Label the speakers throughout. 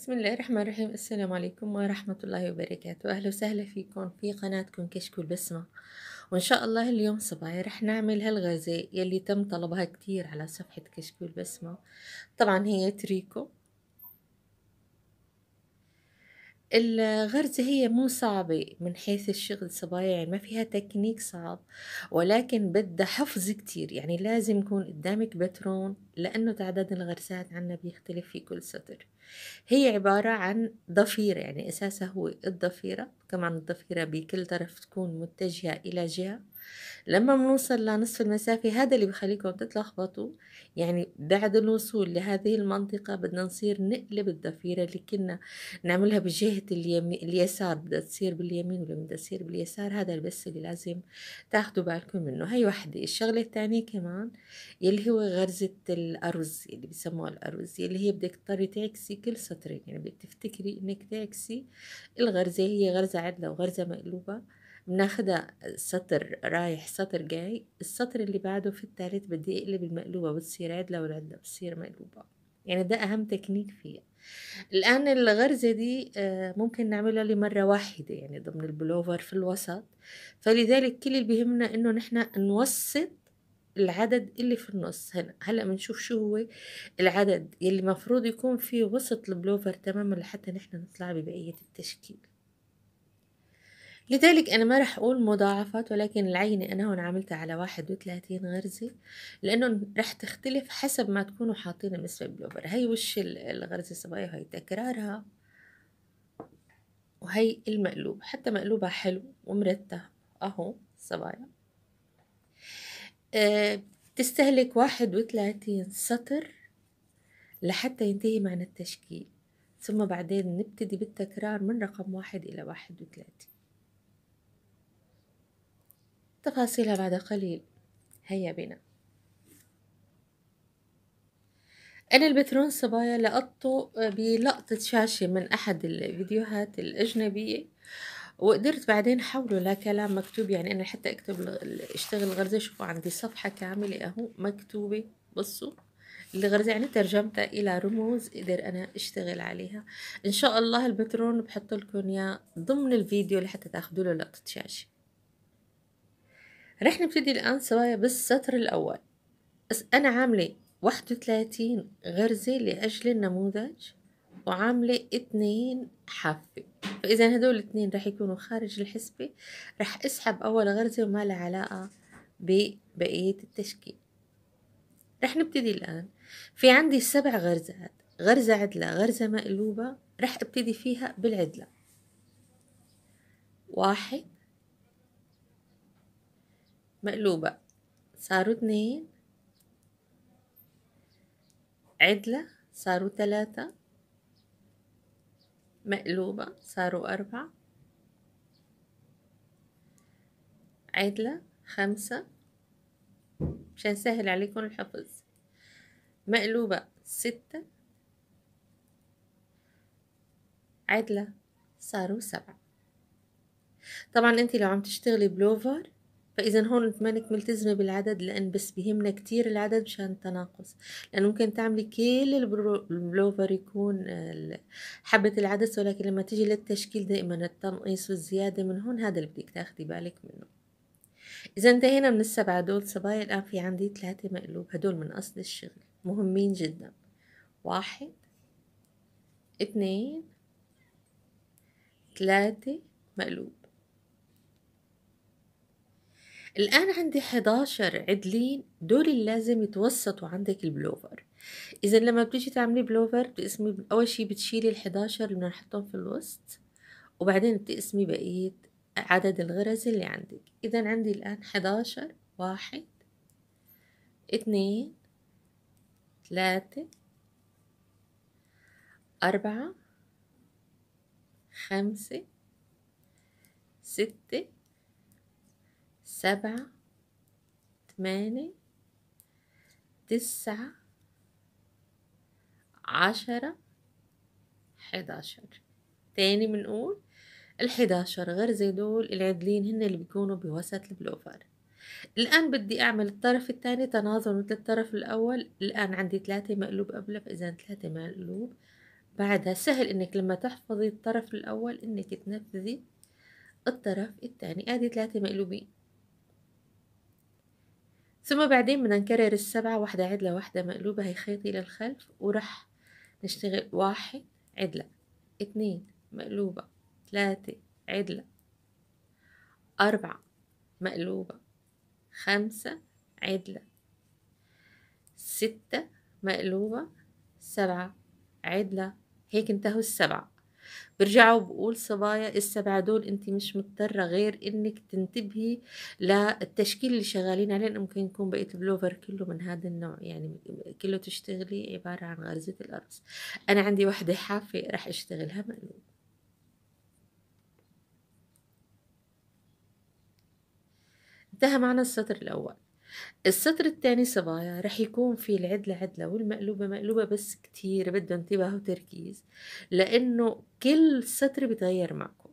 Speaker 1: بسم الله الرحمن الرحيم السلام عليكم ورحمة الله وبركاته أهلا وسهلا فيكم في قناتكم كشك البسمة وإن شاء الله اليوم صبايا رح نعمل هالغزاء يلي تم طلبها كتير على صفحة كشك البسمة طبعا هي تريكو الغرزة هي مو صعبة من حيث الشغل صبايا يعني ما فيها تكنيك صعب ولكن بدها حفظ كتير يعني لازم يكون قدامك بترون لأنه تعداد الغرزات عنا بيختلف في كل سطر هي عبارة عن ضفيرة يعني أساسها هو الضفيرة كمان الضفيرة بكل طرف تكون متجهة إلى جهة لما بنوصل لنصف المسافة هذا اللي بخليكم تتلخبطوا يعني بعد الوصول لهذه المنطقة بدنا نصير نقلب الضفيرة اللي كنا نعملها بجهة اليمين اليسار بدها تصير باليمين ولا بدها تصير باليسار هذا بس اللي لازم تاخدوا بالكم منه هي وحدة الشغلة الثانية كمان يلي هو غرزة الأرز اللي بسموها الأرز يلي هي بدك تضطري تعكسي كل سطرين يعني بدك تفتكري انك تعكسي الغرزة هي غرزة عدلة وغرزة مقلوبة بناخدها سطر رايح سطر جاي السطر اللي بعده في التالت بدي اقلب المقلوبة بتصير عدلة والعدلة بتصير مقلوبة يعني ده أهم تكنيك فيها الآن الغرزة دي آه، ممكن نعملها لمرة واحدة يعني ضمن البلوفر في الوسط فلذلك كل اللي بيهمنا إنه نحنا نوسط العدد اللي في النص هنا هلا بنشوف شو هو العدد يلي المفروض يكون فيه وسط البلوفر تماما لحتى نحنا نطلع ببقية التشكيل لذلك أنا ما رح أقول مضاعفات ولكن العينة أنا هون عملتها على واحد وثلاثين غرزة لأنه رح تختلف حسب ما تكونوا حاطين بالنسبة بالبلوفر هي وش الغرزة الصبايا وهي تكرارها وهي المقلوب حتى مقلوبها حلو ومرتب أهو صبايا آه، تستهلك واحد وثلاثين سطر لحتى ينتهي معنى التشكيل ثم بعدين نبتدي بالتكرار من رقم واحد إلى واحد وثلاثين تفاصيلها بعد قليل هيا بنا أنا البترون صبايا لقطته بلقطة شاشة من أحد الفيديوهات الأجنبية وقدرت بعدين حوله لكلام مكتوب يعني أنا حتى أكتب اشتغل غرزة شوفوا عندي صفحة كاملة أهو مكتوبة بصوا الغرزة يعني ترجمتها إلى رموز قدر أنا أشتغل عليها إن شاء الله البترون بحط لكم ضمن الفيديو لحتى تاخذوا له لقطة شاشة رح نبتدي الآن سوايا بالسطر الأول أنا عاملة واحد وثلاثين غرزة لأجل النموذج وعاملة اتنين حافة فإذا هدول الاتنين رح يكونوا خارج الحسبة رح أسحب أول غرزة وما لها علاقة ببقية التشكيل رح نبتدي الآن في عندي سبع غرزات غرزة عدلة غرزة مقلوبة رح ابتدي فيها بالعدلة واحد مقلوبة صاروا اتنين عدلة صاروا تلاتة مقلوبة صاروا أربعة عدلة خمسة مشان سهل عليكم الحفظ مقلوبة ستة عدلة صاروا سبعة طبعا انت لو عم تشتغلي بلوفر فاذا هون انت مانك ملتزمه بالعدد لان بس بيهمنا كتير العدد مشان التناقص لانه ممكن تعملي كل البلوفر يكون حبه العدس ولكن لما تيجي للتشكيل دائما التنقيص والزياده من هون هذا اللي بدك تاخدي بالك منه إذا انتهينا من السبعة دول صبايا الآن في عندي ثلاثة مقلوب هدول من أصل الشغل مهمين جدا واحد اثنين ثلاثة مقلوب الآن عندي 11 عدلين دول اللي لازم يتوسطوا عندك البلوفر إذا لما بتيجي تعملي بلوفر بتقسمي أول شي بتشيلي الحداشر اللي بدنا نحطهم في الوسط وبعدين بتقسمي بقية عدد الغرز اللي عندك إذا عندي الآن حداشر واحد اثنين ثلاثة أربعة خمسة ستة سبعة ثمانية تسعة عشرة حداشر تاني بنقول الحداشر غير زي دول العدلين هن اللي بيكونوا بوسط البلوفر الآن بدي أعمل الطرف الثاني تناظر مثل الطرف الأول الآن عندي ثلاثة مقلوب قبله فإذا ثلاثة مقلوب بعدها سهل إنك لما تحفظي الطرف الأول إنك تنفذي الطرف الثاني آدي ثلاثة مقلوبين ثم بعدين بدنا نكرر السبعة واحدة عدلة واحدة مقلوبة هي خيطي للخلف وراح نشتغل واحد عدلة اتنين مقلوبة تلاتة عدلة أربعة مقلوبة خمسة عدلة ستة مقلوبة سبعة عدلة هيك انتهوا السبعة برجع وبقول صبايا السبعة دول انت مش مضطرة غير انك تنتبهي للتشكيل اللي شغالين عليه ممكن يكون بقيت بلوفر كله من هذا النوع يعني كله تشتغلي عبارة عن غرزة الأرز انا عندي واحدة حافة راح اشتغلها مقلوب انتهى معنا السطر الاول السطر الثاني صبايا رح يكون في العدلة عدلة والمقلوبة مقلوبة بس كتير بده انتباه وتركيز لأنه كل سطر بتغير معكم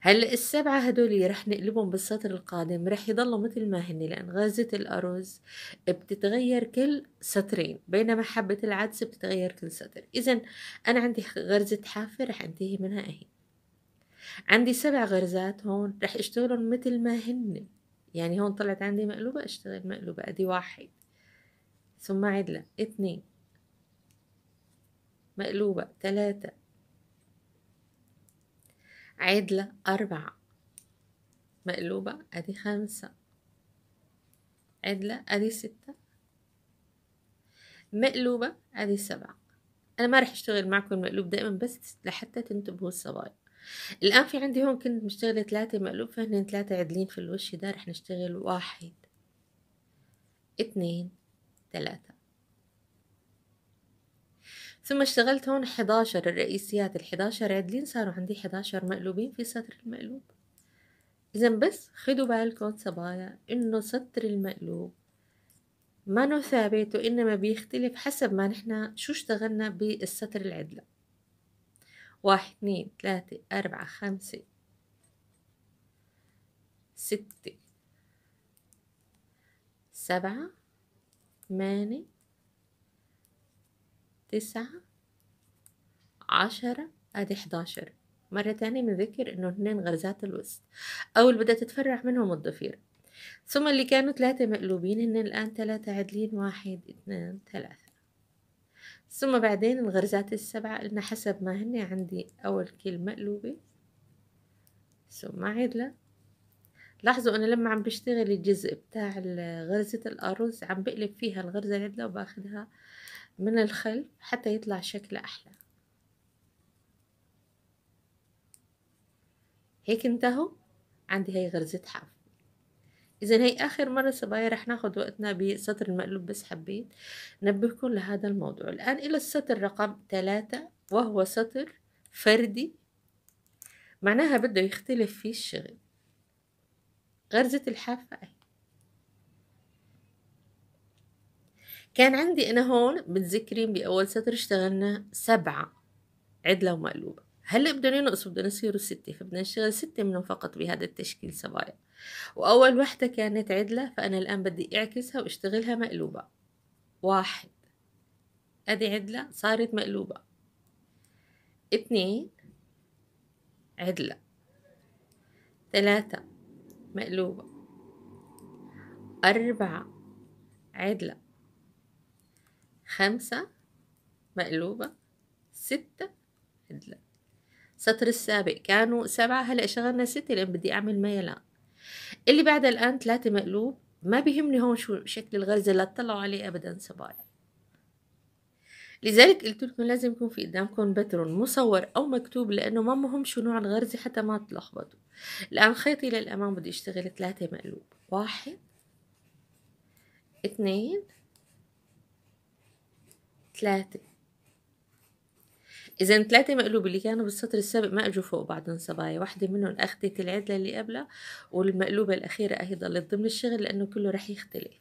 Speaker 1: هلا السبعة هدول رح نقلبهم بالسطر القادم رح يضلوا مثل ما هن لأن غازة الأرز بتتغير كل سطرين بينما حبة العدس بتتغير كل سطر إذا أنا عندي غرزة حافة رح أنتهي منها أهي عندي سبع غرزات هون رح اشتغلهم مثل ما هن يعني هون طلعت عندي مقلوبة اشتغل مقلوبة ادي واحد ثم عدلة اثنين مقلوبة ثلاثة عدلة أربعة مقلوبة أدي خمسة عدلة أدي ستة مقلوبة أدي سبعة أنا ما رح أشتغل معكم المقلوب دائما بس لحتى تنتبهوا الصبايا الآن في عندي هون كنت مشتغلة ثلاثة مقلوب فهنين ثلاثة عدلين في الوش ده رح نشتغل واحد اثنين ثلاثة ثم اشتغلت هون 11 الرئيسيات ال 11 عدلين صاروا عندي 11 مقلوبين في سطر المقلوب اذا بس خدوا بالكم صبايا انه سطر المقلوب ما ثابت وانما بيختلف حسب ما نحن شو اشتغلنا بالسطر العدله واحد اتنين تلاتة أربعة خمسة ستة سبعة ثمانية تسعة عشرة أدي حداشر مرة تانية بنذكر إنه هنن غرزات الوسط أول بدها تتفرع منهم الضفير ثم اللي كانوا ثلاثة مقلوبين هن الآن ثلاثة عدلين واحد اثنان ثلاثة ثم بعدين الغرزات السبعة قلنا حسب ما هني عندي أول كلمة مقلوبة ثم عدلة لاحظوا أنا لما عم بشتغل الجزء بتاع غرزة الأرز عم بقلب فيها الغرزة العدلة وباخدها من الخلف حتى يطلع شكل أحلى هيك انتهوا عندي هاي غرزة حرف إذا هي آخر مرة صبايا رح ناخد وقتنا بسطر المقلوب بس حبيت نبهكم لهذا الموضوع الآن إلى السطر رقم ثلاثة وهو سطر فردي معناها بده يختلف فيه الشغل غرزة الحافة كان عندي أنا هون متذكرين بأول سطر اشتغلنا سبعة عدلة ومقلوبة هلا بدهم ينقصوا بدهم يصيروا ستة فبدنا نشتغل ستة منهم فقط بهذا التشكيل صبايا وأول وحدة كانت عدلة فأنا الآن بدي أعكسها وأشتغلها مقلوبة واحد أدي عدلة صارت مقلوبة اثنين عدلة ثلاثة مقلوبة أربعة عدلة خمسة مقلوبة ستة عدلة السطر السابق كانوا سبعة هلأ شغلنا ستة لأن بدي أعمل ميلان اللي بعد الآن ثلاثة مقلوب ما بيهمني هون شو شكل الغرزة لا تطلعوا عليه أبدا سبايا لذلك قلت لكم لازم يكون في قدامكم بترول مصور أو مكتوب لأنه ما مهم شو نوع الغرزة حتى ما تلخبطوا الآن خيطي للأمام بدي أشتغل ثلاثة مقلوب واحد اثنين ثلاثة إذا ثلاثة مقلوبة اللي كانوا بالسطر السابق ما أجوا فوق بعضهم صبايا واحدة منهم أخذت العدلة اللي قبلها والمقلوبة الأخيرة أهي ضلت ضمن الشغل لأنه كله رح يختلف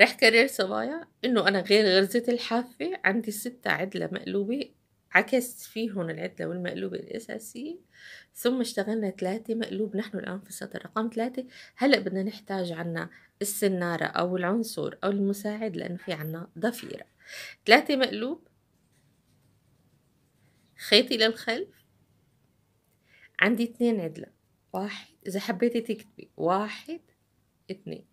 Speaker 1: رح كرر صبايا إنه أنا غير غرزة الحافة عندي ستة عدلة مقلوبة عكست فيهم العدلة والمقلوبة الأساسية ثم اشتغلنا ثلاثة مقلوب نحن الآن في السطر رقم ثلاثة هلأ بدنا نحتاج عنا السنارة أو العنصر أو المساعد لأنه في عنا ضفيرة ثلاثة مقلوب خيط الى الخلف عندي اثنين عدلة واحد اذا حبيتي تكتبي واحد اثنين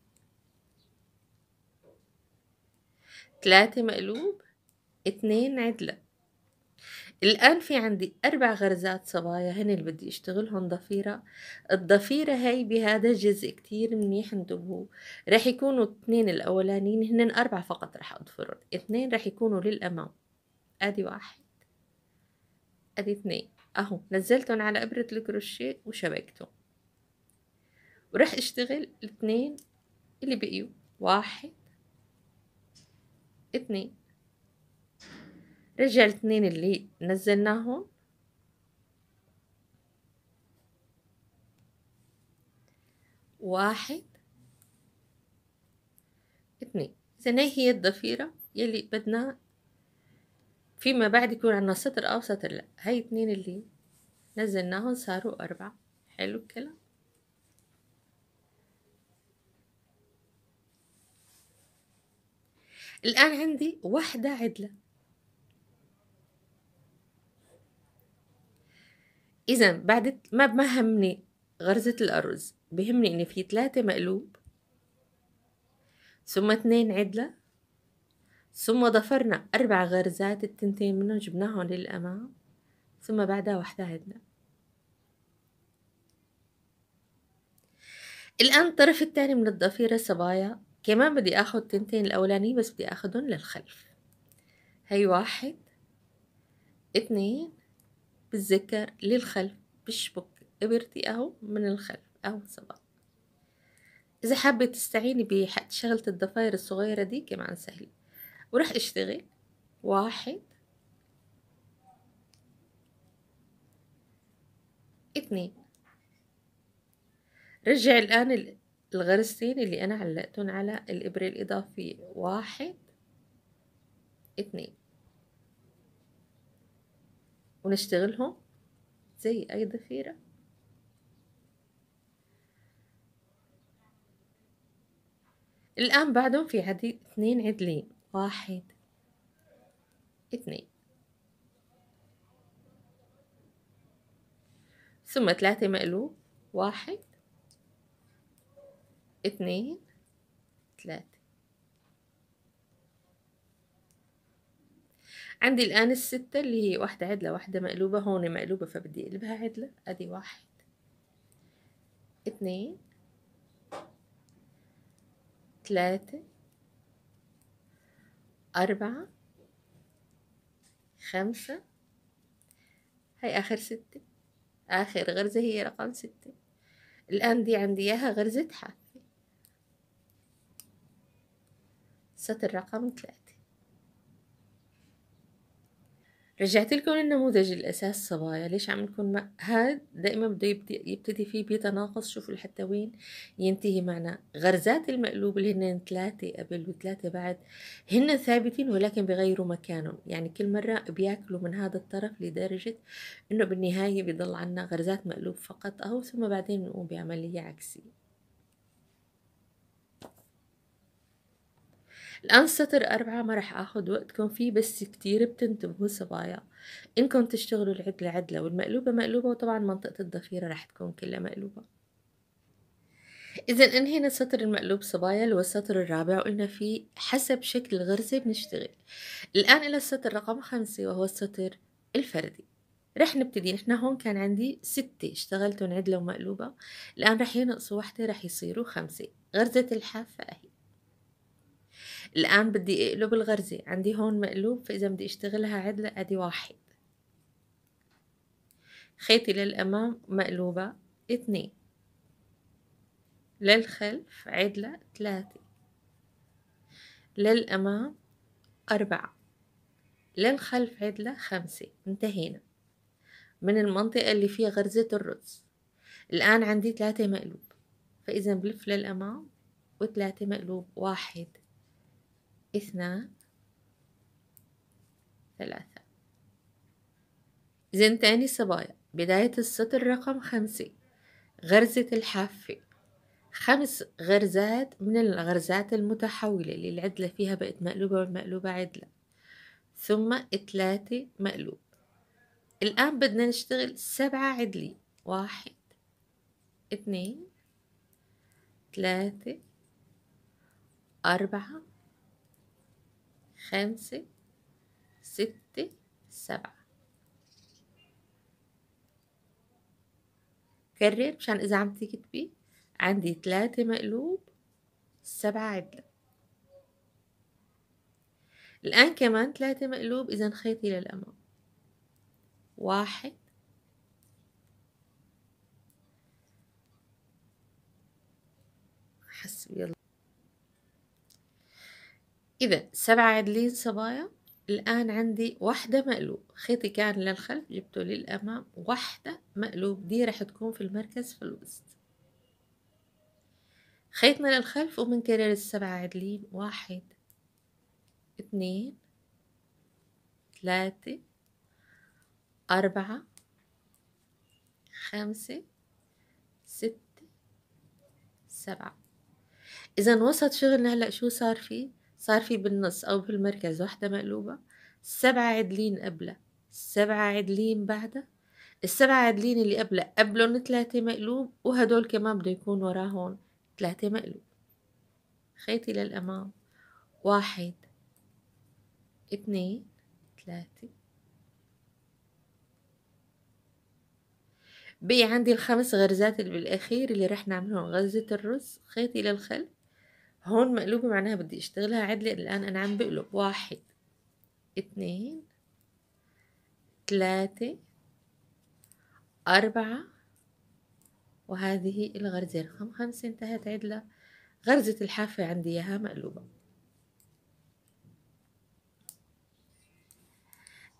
Speaker 1: ثلاثة مقلوب اثنين عدلة الآن في عندي أربع غرزات صبايا هن اللي بدي أشتغلهم ضفيرة الضفيرة هاي بهذا الجزء كتير منيح انتبهوا رح يكونوا اثنين الأولانيين هن اربع فقط رح أضفرهم اثنين رح يكونوا للأمام أدي واحد ادي اتنين اهو نزلتهم على ابرة الكروشيه وشبكتهم وراح اشتغل الاتنين اللي بقيوا واحد اتنين رجع الاتنين اللي نزلناهم واحد اتنين إذا هي الضفيرة يلي بدنا فيما بعد يكون عندنا سطر أو سطر لأ هاي اتنين اللي نزلناهم صاروا أربعة حلو الكلام الآن عندي واحدة عدلة إذا بعد ما ما همني غرزة الأرز بهمني إن في ثلاثة مقلوب ثم اثنين عدلة ثم ضفرنا أربع غرزات التنتين منهم جبناهم للأمام ثم بعدها وحدة عدنا الآن الطرف الثاني من الضفيرة صبايا كمان بدي أخذ تنتين الأولانية بس بدي أخذهم للخلف هي واحد اثنين بتذكر للخلف بشبك إبرتي أهو من الخلف أهو صبايا إذا حابة تستعيني بشغلة الضفاير الصغيرة دي كمان سهلة وراح اشتغل واحد اثنين رجع الآن الغرزتين اللي أنا علقتهم على الإبرة الإضافية واحد اثنين ونشتغلهم زي أي ضفيرة الآن بعدهم في عديد اثنين عدلين واحد اثنين ثم ثلاثة مقلوب واحد اثنين ثلاثة عندي الآن الستة اللي هي واحدة عدلة واحدة مقلوبة هون مقلوبة فبدي أقلبها عدلة أدي واحد اثنين ثلاثة أربعة خمسة هاي آخر ستة آخر غرزة هي رقم ستة الآن دي عندي إياها غرزة حافة سطر رقم ثلاثة رجعت لكم النموذج الأساس صبايا ليش عم نكون هاد دائما بده يبتدي فيه بتناقص شوفوا لحتى وين ينتهي معنا غرزات المقلوب اللي هن ثلاثة قبل وثلاثة بعد هن ثابتين ولكن بغيروا مكانهم يعني كل مرة بياكلوا من هذا الطرف لدرجة انه بالنهاية بيضل عنا غرزات مقلوب فقط أو ثم بعدين بنقوم بعملية عكسية الآن سطر أربعة ما رح آخد وقتكم فيه بس كتير بتنتبهوا صبايا إنكم تشتغلوا العدلة عدلة والمقلوبة مقلوبة وطبعا منطقة الضفيرة رح تكون كلها مقلوبة إذا انهينا السطر المقلوب صبايا اللي هو السطر الرابع وقلنا فيه حسب شكل الغرزة بنشتغل الآن إلى السطر رقم خمسة وهو السطر الفردي رح نبتدي نحن هون كان عندي ستة اشتغلتهم عدلة ومقلوبة الآن رح ينقصوا واحدة رح يصيروا خمسة غرزة الحافة أهي الآن بدي أقلب الغرزة عندي هون مقلوب فإذا بدي أشتغلها عدلة أدي واحد خيطي للأمام مقلوبة اثنين للخلف عدلة ثلاثة للأمام أربعة للخلف عدلة خمسة انتهينا من المنطقة اللي فيها غرزة الرز الآن عندي ثلاثة مقلوب فإذا بلف للأمام وثلاثة مقلوب واحد اثنان ثلاثة زين تاني صبايا بداية السطر رقم خمسة غرزة الحافة خمس غرزات من الغرزات المتحولة اللي العدلة فيها بقت مقلوبة والمقلوبة عدلة ثم ثلاثة مقلوب الآن بدنا نشتغل سبعة عدلية واحد اثنين ثلاثة أربعة خمسة ستة سبعة كرر مشان إذا عم تكتبي عندي تلاتة مقلوب سبعة عدلة الآن كمان تلاتة مقلوب إذا انخيطي للأمام واحد إذا سبعة عدلين صبايا الآن عندي واحدة مقلوب خيطي كان للخلف جبته للأمام واحدة مقلوب دي رح تكون في المركز في الوسط خيطنا للخلف وبنكرر السبعة عدلين واحد اثنين ثلاثة أربعة خمسة ستة سبعة إذا وسط شغلنا هلأ شو صار فيه صار في بالنص أو بالمركز واحدة مقلوبة سبعة عدلين قبله سبعة عدلين بعده السبعة عدلين اللي قبله قبلهم تلاتة مقلوب وهدول كمان بده يكون وراهم تلاتة مقلوب خيتي للأمام واحد اثنين ثلاثة بقي عندي الخمس غرزات اللي بالأخير اللي رح نعملهم غرزة الرز خيطي للخلف هون مقلوبة معناها بدي اشتغلها عدلة الآن أنا عم بقلب واحد اثنين ثلاثة أربعة وهذه الغرزة رقم خمسة انتهت عدلة غرزة الحافة عندي إياها مقلوبة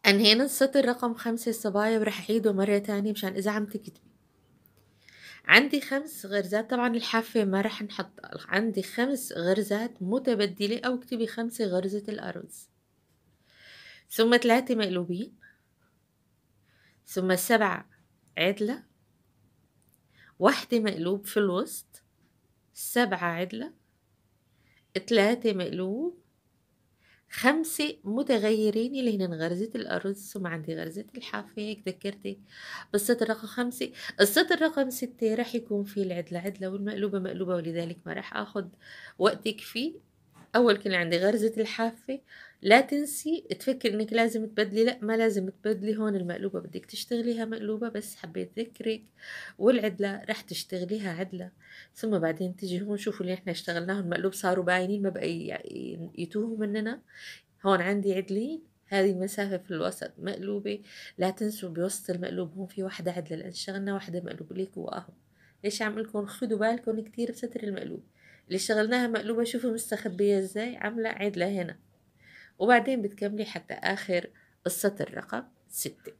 Speaker 1: أنهينا السطر رقم خمسة الصبايا ورح أعيده مرة تانية مشان إذا عم تكتبي عندي خمس غرزات طبعا الحافة ما رح نحط عندي خمس غرزات متبدلة أو اكتبي خمسة غرزة الأرز ثم ثلاثة مقلوبين ثم سبعة عدلة واحدة مقلوب في الوسط سبعة عدلة ثلاثة مقلوب خمسة متغيرين اللي هن غرزة الأرز ثم عندي غرزة الحافة هيك ذكرتك بالسطر رقم خمسة السطر رقم ستة رح يكون فيه العدلة عدلة والمقلوبة مقلوبة ولذلك ما رح أخذ وقتك فيه اول كلمه عندي غرزه الحافه لا تنسي تفكر انك لازم تبدلي لا ما لازم تبدلي هون المقلوبه بدك تشتغليها مقلوبه بس حبيت ذكرك والعدله رح تشتغليها عدله ثم بعدين تجي هون شوفوا اللي احنا اشتغلناه المقلوب صاروا باينين ما بقى يعني يتوهوا مننا هون عندي عدلين هذه المسافة في الوسط مقلوبة لا تنسوا بوسط المقلوب هون في واحدة عدلة لأن شغلنا واحدة مقلوبة ليك وأهو ليش عم لكم خدوا بالكم كتير بستر المقلوب اللي شغلناها مقلوبة شوفوا مستخبية ازاي عاملة عدلة هنا وبعدين بتكملي حتى آخر السطر رقم ستة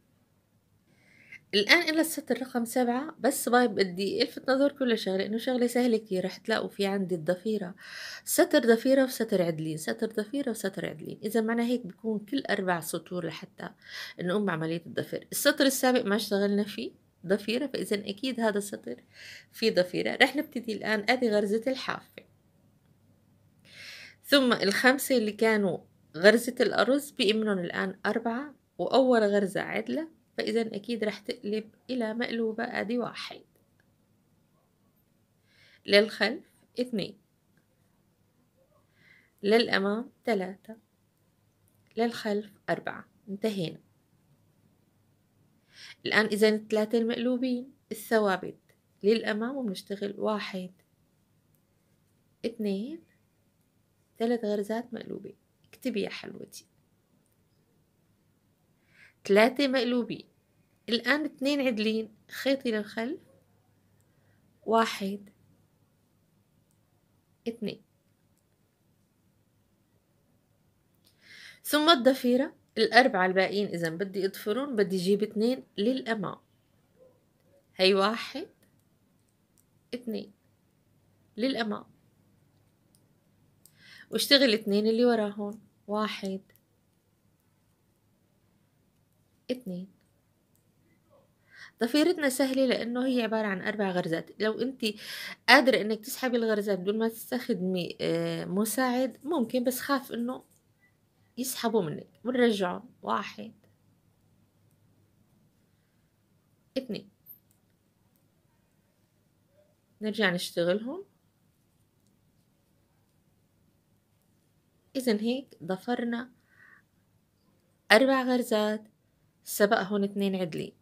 Speaker 1: الآن إلى السطر رقم سبعة بس باي بدي الفت نظركم لشغلة إنه شغلة سهلة كتير رح تلاقوا في عندي الضفيرة سطر ضفيرة وسطر عدلين سطر ضفيرة وسطر عدلين إذا معنى هيك بكون كل أربع سطور لحتى نقوم بعملية الضفير السطر السابق ما اشتغلنا فيه ضفيرة فإذا أكيد هذا السطر فيه ضفيرة رح نبتدي الآن أدي غرزة الحافة ثم الخمسة اللي كانوا غرزة الأرز بإمنهم الآن أربعة وأول غرزة عدلة فإذا أكيد رح تقلب إلى مقلوبة أدي واحد للخلف اثنين للأمام ثلاثة للخلف أربعة انتهينا الآن إذا الثلاثة المقلوبين الثوابت للأمام وبنشتغل واحد اثنين ثلاث غرزات مقلوبة اكتبي يا حلوتي ثلاثة مقلوبين الآن اثنين عدلين خيطي للخلف واحد اثنين ثم الضفيرة الأربعة الباقيين إذا بدي أضفرهم بدي جيب اتنين للأمام هي واحد اتنين للأمام واشتغل اتنين اللي وراهم واحد اتنين ضفيرتنا سهلة لأنه هي عبارة عن أربع غرزات لو أنت قادرة أنك تسحبي الغرزات بدون ما تستخدمي آه، مساعد ممكن بس خاف أنه يسحبوا منك بنرجعوا واحد اثنين نرجع نشتغلهم إذا هيك ضفرنا أربع غرزات سبق هون اثنين عدلين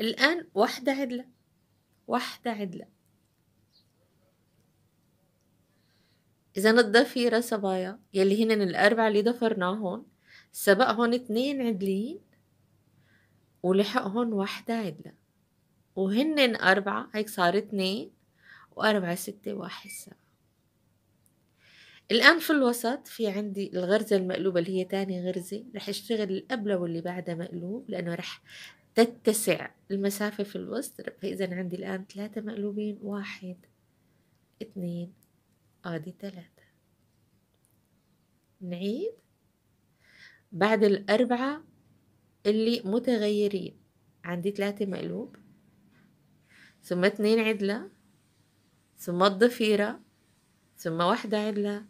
Speaker 1: الآن واحدة عدلة واحدة عدلة إذا الضفيرة رسبايا يلي هن الأربعة اللي سبق هون اتنين عدلين هون واحدة عدلة وهن أربعة هيك صار اتنين وأربعة ستة واحد سبعة الآن في الوسط في عندي الغرزة المقلوبة اللي هي تاني غرزة رح اشتغل اللي واللي بعدها مقلوب لأنه رح تتسع المسافة في الوسط فإذا عندي الآن ثلاثة مقلوبين واحد اثنين ادي آه، ثلاثة نعيد بعد الأربعة اللي متغيرين عندي ثلاثة مقلوب ثم اثنين عدلة ثم الضفيرة ثم واحدة عدلة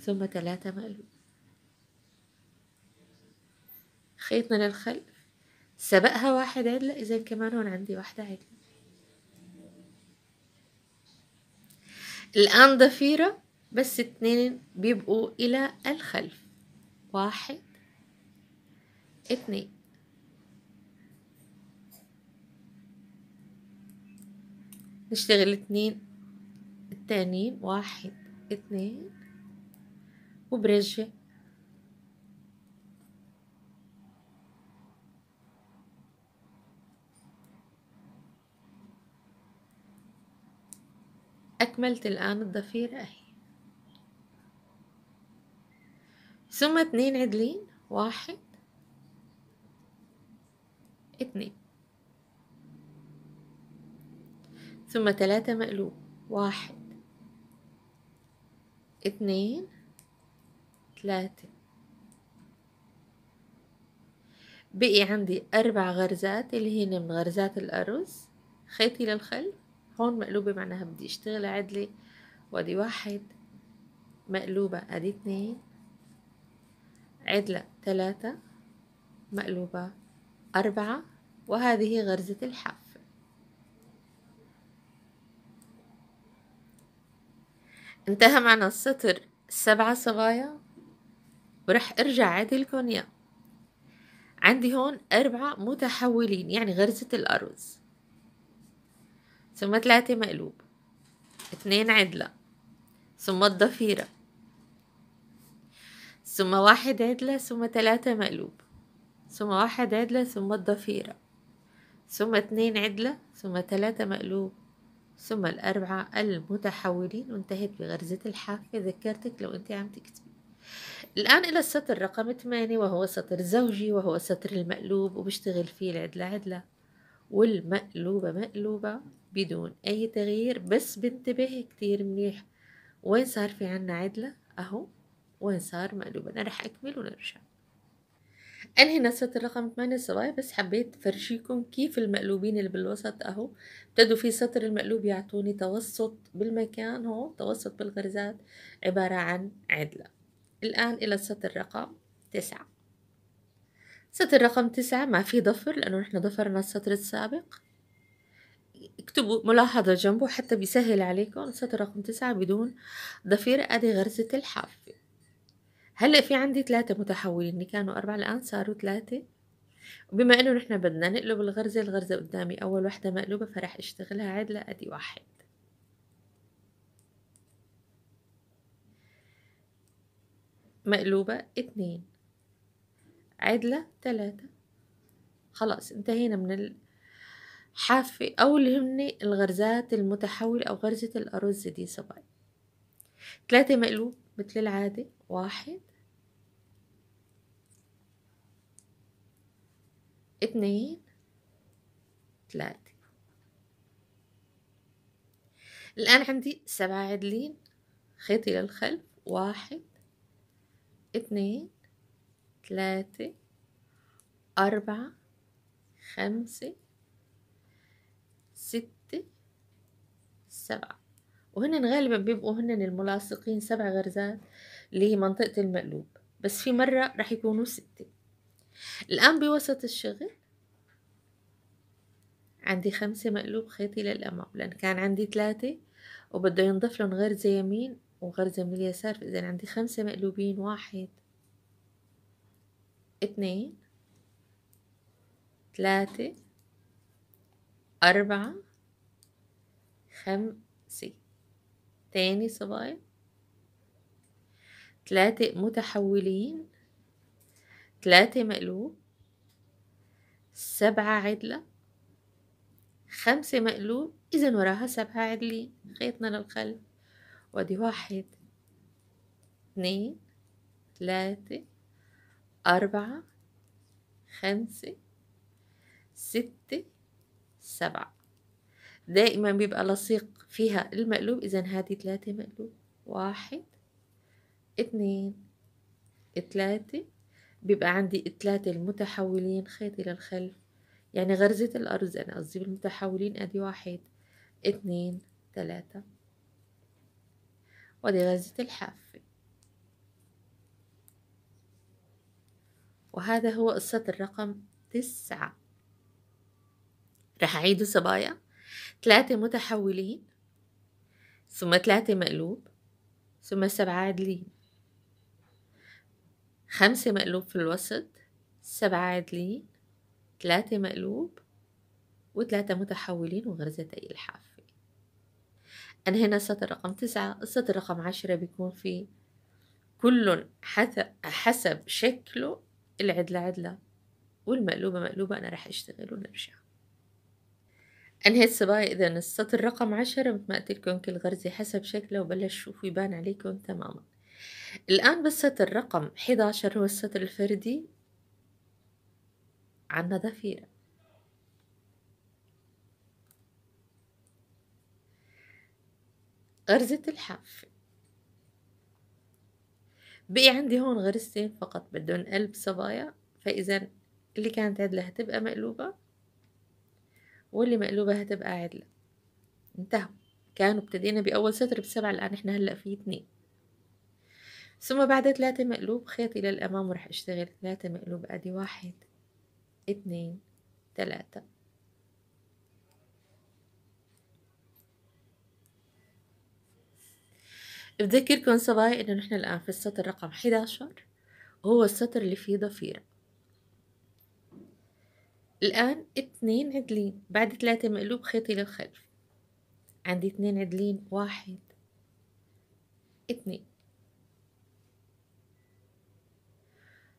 Speaker 1: ثم ثلاثة مقلوب خيطنا للخلف سبقها واحد عدلة إذا كمان هون عندي واحدة عدلة الآن ضفيرة بس اتنين بيبقوا إلى الخلف واحد اتنين نشتغل اتنين التانيين واحد اتنين وبرجع أكملت الآن الضفيرة أهي ثم اثنين عدلين واحد اثنين ثم ثلاثة مقلوب واحد اثنين ثلاثة بقي عندي أربع غرزات اللي هن من غرزات الأرز خيطي للخلف هون مقلوبة معناها بدي اشتغل عدلة وادي واحد مقلوبة ادي اتنين عدلة تلاتة مقلوبة أربعة وهذه غرزة الحافة انتهى معنا السطر سبعة صبايا ورح ارجع عدلكم يا عندي هون أربعة متحولين يعني غرزة الأرز ثم ثلاثة مقلوب اثنين عدلة ثم الضفيرة ثم واحد عدلة ثم ثلاثة مقلوب ثم واحد عدلة ثم الضفيرة ثم اثنين عدلة ثم ثلاثة مقلوب ثم الأربعة المتحولين وانتهت بغرزة الحافة ذكرتك لو أنت عم تكتبي الآن إلى السطر رقم 8 وهو سطر زوجي وهو سطر المقلوب وبشتغل فيه العدلة عدلة والمقلوبة مقلوبة بدون أي تغيير بس بنتبه كتير منيح وين صار في عنا عدلة أهو وين صار مقلوب أنا رح أكمل ونرجع أنهي نسخة الرقم 8 الصبايا بس حبيت فرشيكم كيف المقلوبين اللي بالوسط أهو ابتدوا في سطر المقلوب يعطوني توسط بالمكان هو توسط بالغرزات عبارة عن عدلة الآن إلى السطر رقم 9 سطر رقم 9 ما في ضفر لأنه نحن ضفرنا السطر السابق اكتبوا ملاحظة جنبه حتى بيسهل عليكم السطر رقم تسعة بدون ضفير أدي غرزة الحافة هلا في عندي ثلاثة متحولين كانوا أربعة الآن صاروا ثلاثة وبما إنه نحن بدنا نقلب الغرزة الغرزة قدامي أول وحدة مقلوبة فرح أشتغلها عدلة أدي واحد مقلوبة اتنين عدلة تلاتة خلاص انتهينا من أو اللي يهمني الغرزات المتحولة أو غرزة الأرز دي صباعي تلاتة مقلوب مثل العادة واحد اتنين تلاتة الآن عندي سبعة عدلين خيطي للخلف واحد اتنين تلاتة أربعة خمسة السبعة وهن غالبا بيبقوا هن الملاصقين سبع غرزات لمنطقة المقلوب بس في مرة رح يكونوا ستة الآن بوسط الشغل عندي خمسة مقلوب خيطي للأمام لأن كان عندي ثلاثة وبده ينضف لهم غرزة يمين وغرزة من اليسار فإذا عندي خمسة مقلوبين واحد اثنين ثلاثة أربعة خمسة تاني صبايا تلاتة متحولين تلاتة مقلوب سبعة عدلة خمسة مقلوب إذا وراها سبعة عدلين خيطنا للخلف وادي واحد اثنين ثلاثة أربعة خمسة ستة سبعة دائما بيبقى لصيق فيها المقلوب إذا هذه ثلاثة مقلوب واحد اثنين ثلاثة بيبقى عندي ثلاثة المتحولين خيط إلى الخلف يعني غرزة الأرز أنا قصدي بالمتحولين أدي واحد اثنين ثلاثة ودي غرزة الحافة وهذا هو قصة الرقم تسعة رح أعيده صبايا ثلاثة متحولين ثم ثلاثة مقلوب ثم سبعة عادلين خمسة مقلوب في الوسط سبعة عادلين ثلاثة مقلوب وثلاثة متحولين وغرزتي الحافة أنهينا السطر رقم تسعة السطر رقم عشرة بيكون في كل حسب شكله العدلة عدلة والمقلوبة مقلوبة أنا رح أشتغل ونرجع انهي بقى إذا السطر رقم عشرة لكم كل غرزة حسب شكله وبلش شوف يبان عليكم تماما الآن بالسطر رقم 11 هو السطر الفردي عنا ضفيرة غرزة الحافة بقي عندي هون غرزتين فقط بدون قلب صبايا فإذا اللي كانت عدلة هتبقى مقلوبة واللي مقلوبة هتبقى عدلة انتهى كانوا ابتدينا بأول سطر بسبعة الآن احنا هلأ في اتنين ثم بعد ثلاثة مقلوب خيط إلى الأمام وراح أشتغل ثلاثة مقلوب أدي واحد اتنين تلاتة بذكركم صبايا إنه نحن الآن في السطر رقم 11 وهو السطر اللي فيه ضفيرة الآن اتنين عدلين بعد ثلاثة مقلوب خيطي للخلف عندي اتنين عدلين واحد اتنين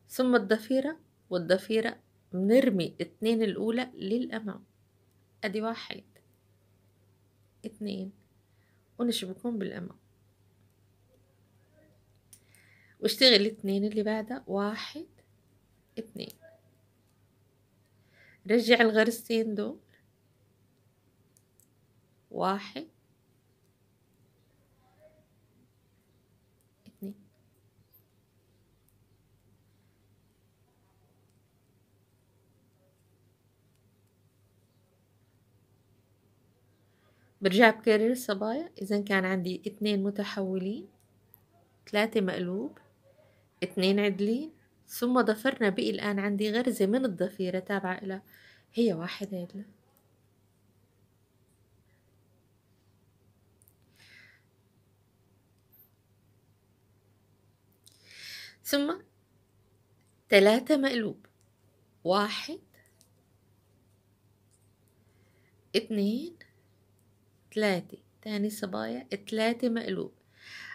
Speaker 1: ثم الضفيرة والضفيرة بنرمي اثنين الأولى للأمام أدي واحد اتنين ونشبكهم بالأمام واشتغل الاتنين اللي بعدها واحد اتنين رجع الغرسين دول واحد برجع بكرر الصبايا اذا كان عندي اثنين متحولين ثلاثة مقلوب اثنين عدلين ثم ضفرنا بقي الآن عندي غرزة من الضفيرة تابعة إلى هي واحدة يلا ثم ثلاثة مقلوب واحد اثنين ثلاثة تاني صبايا ثلاثة مقلوب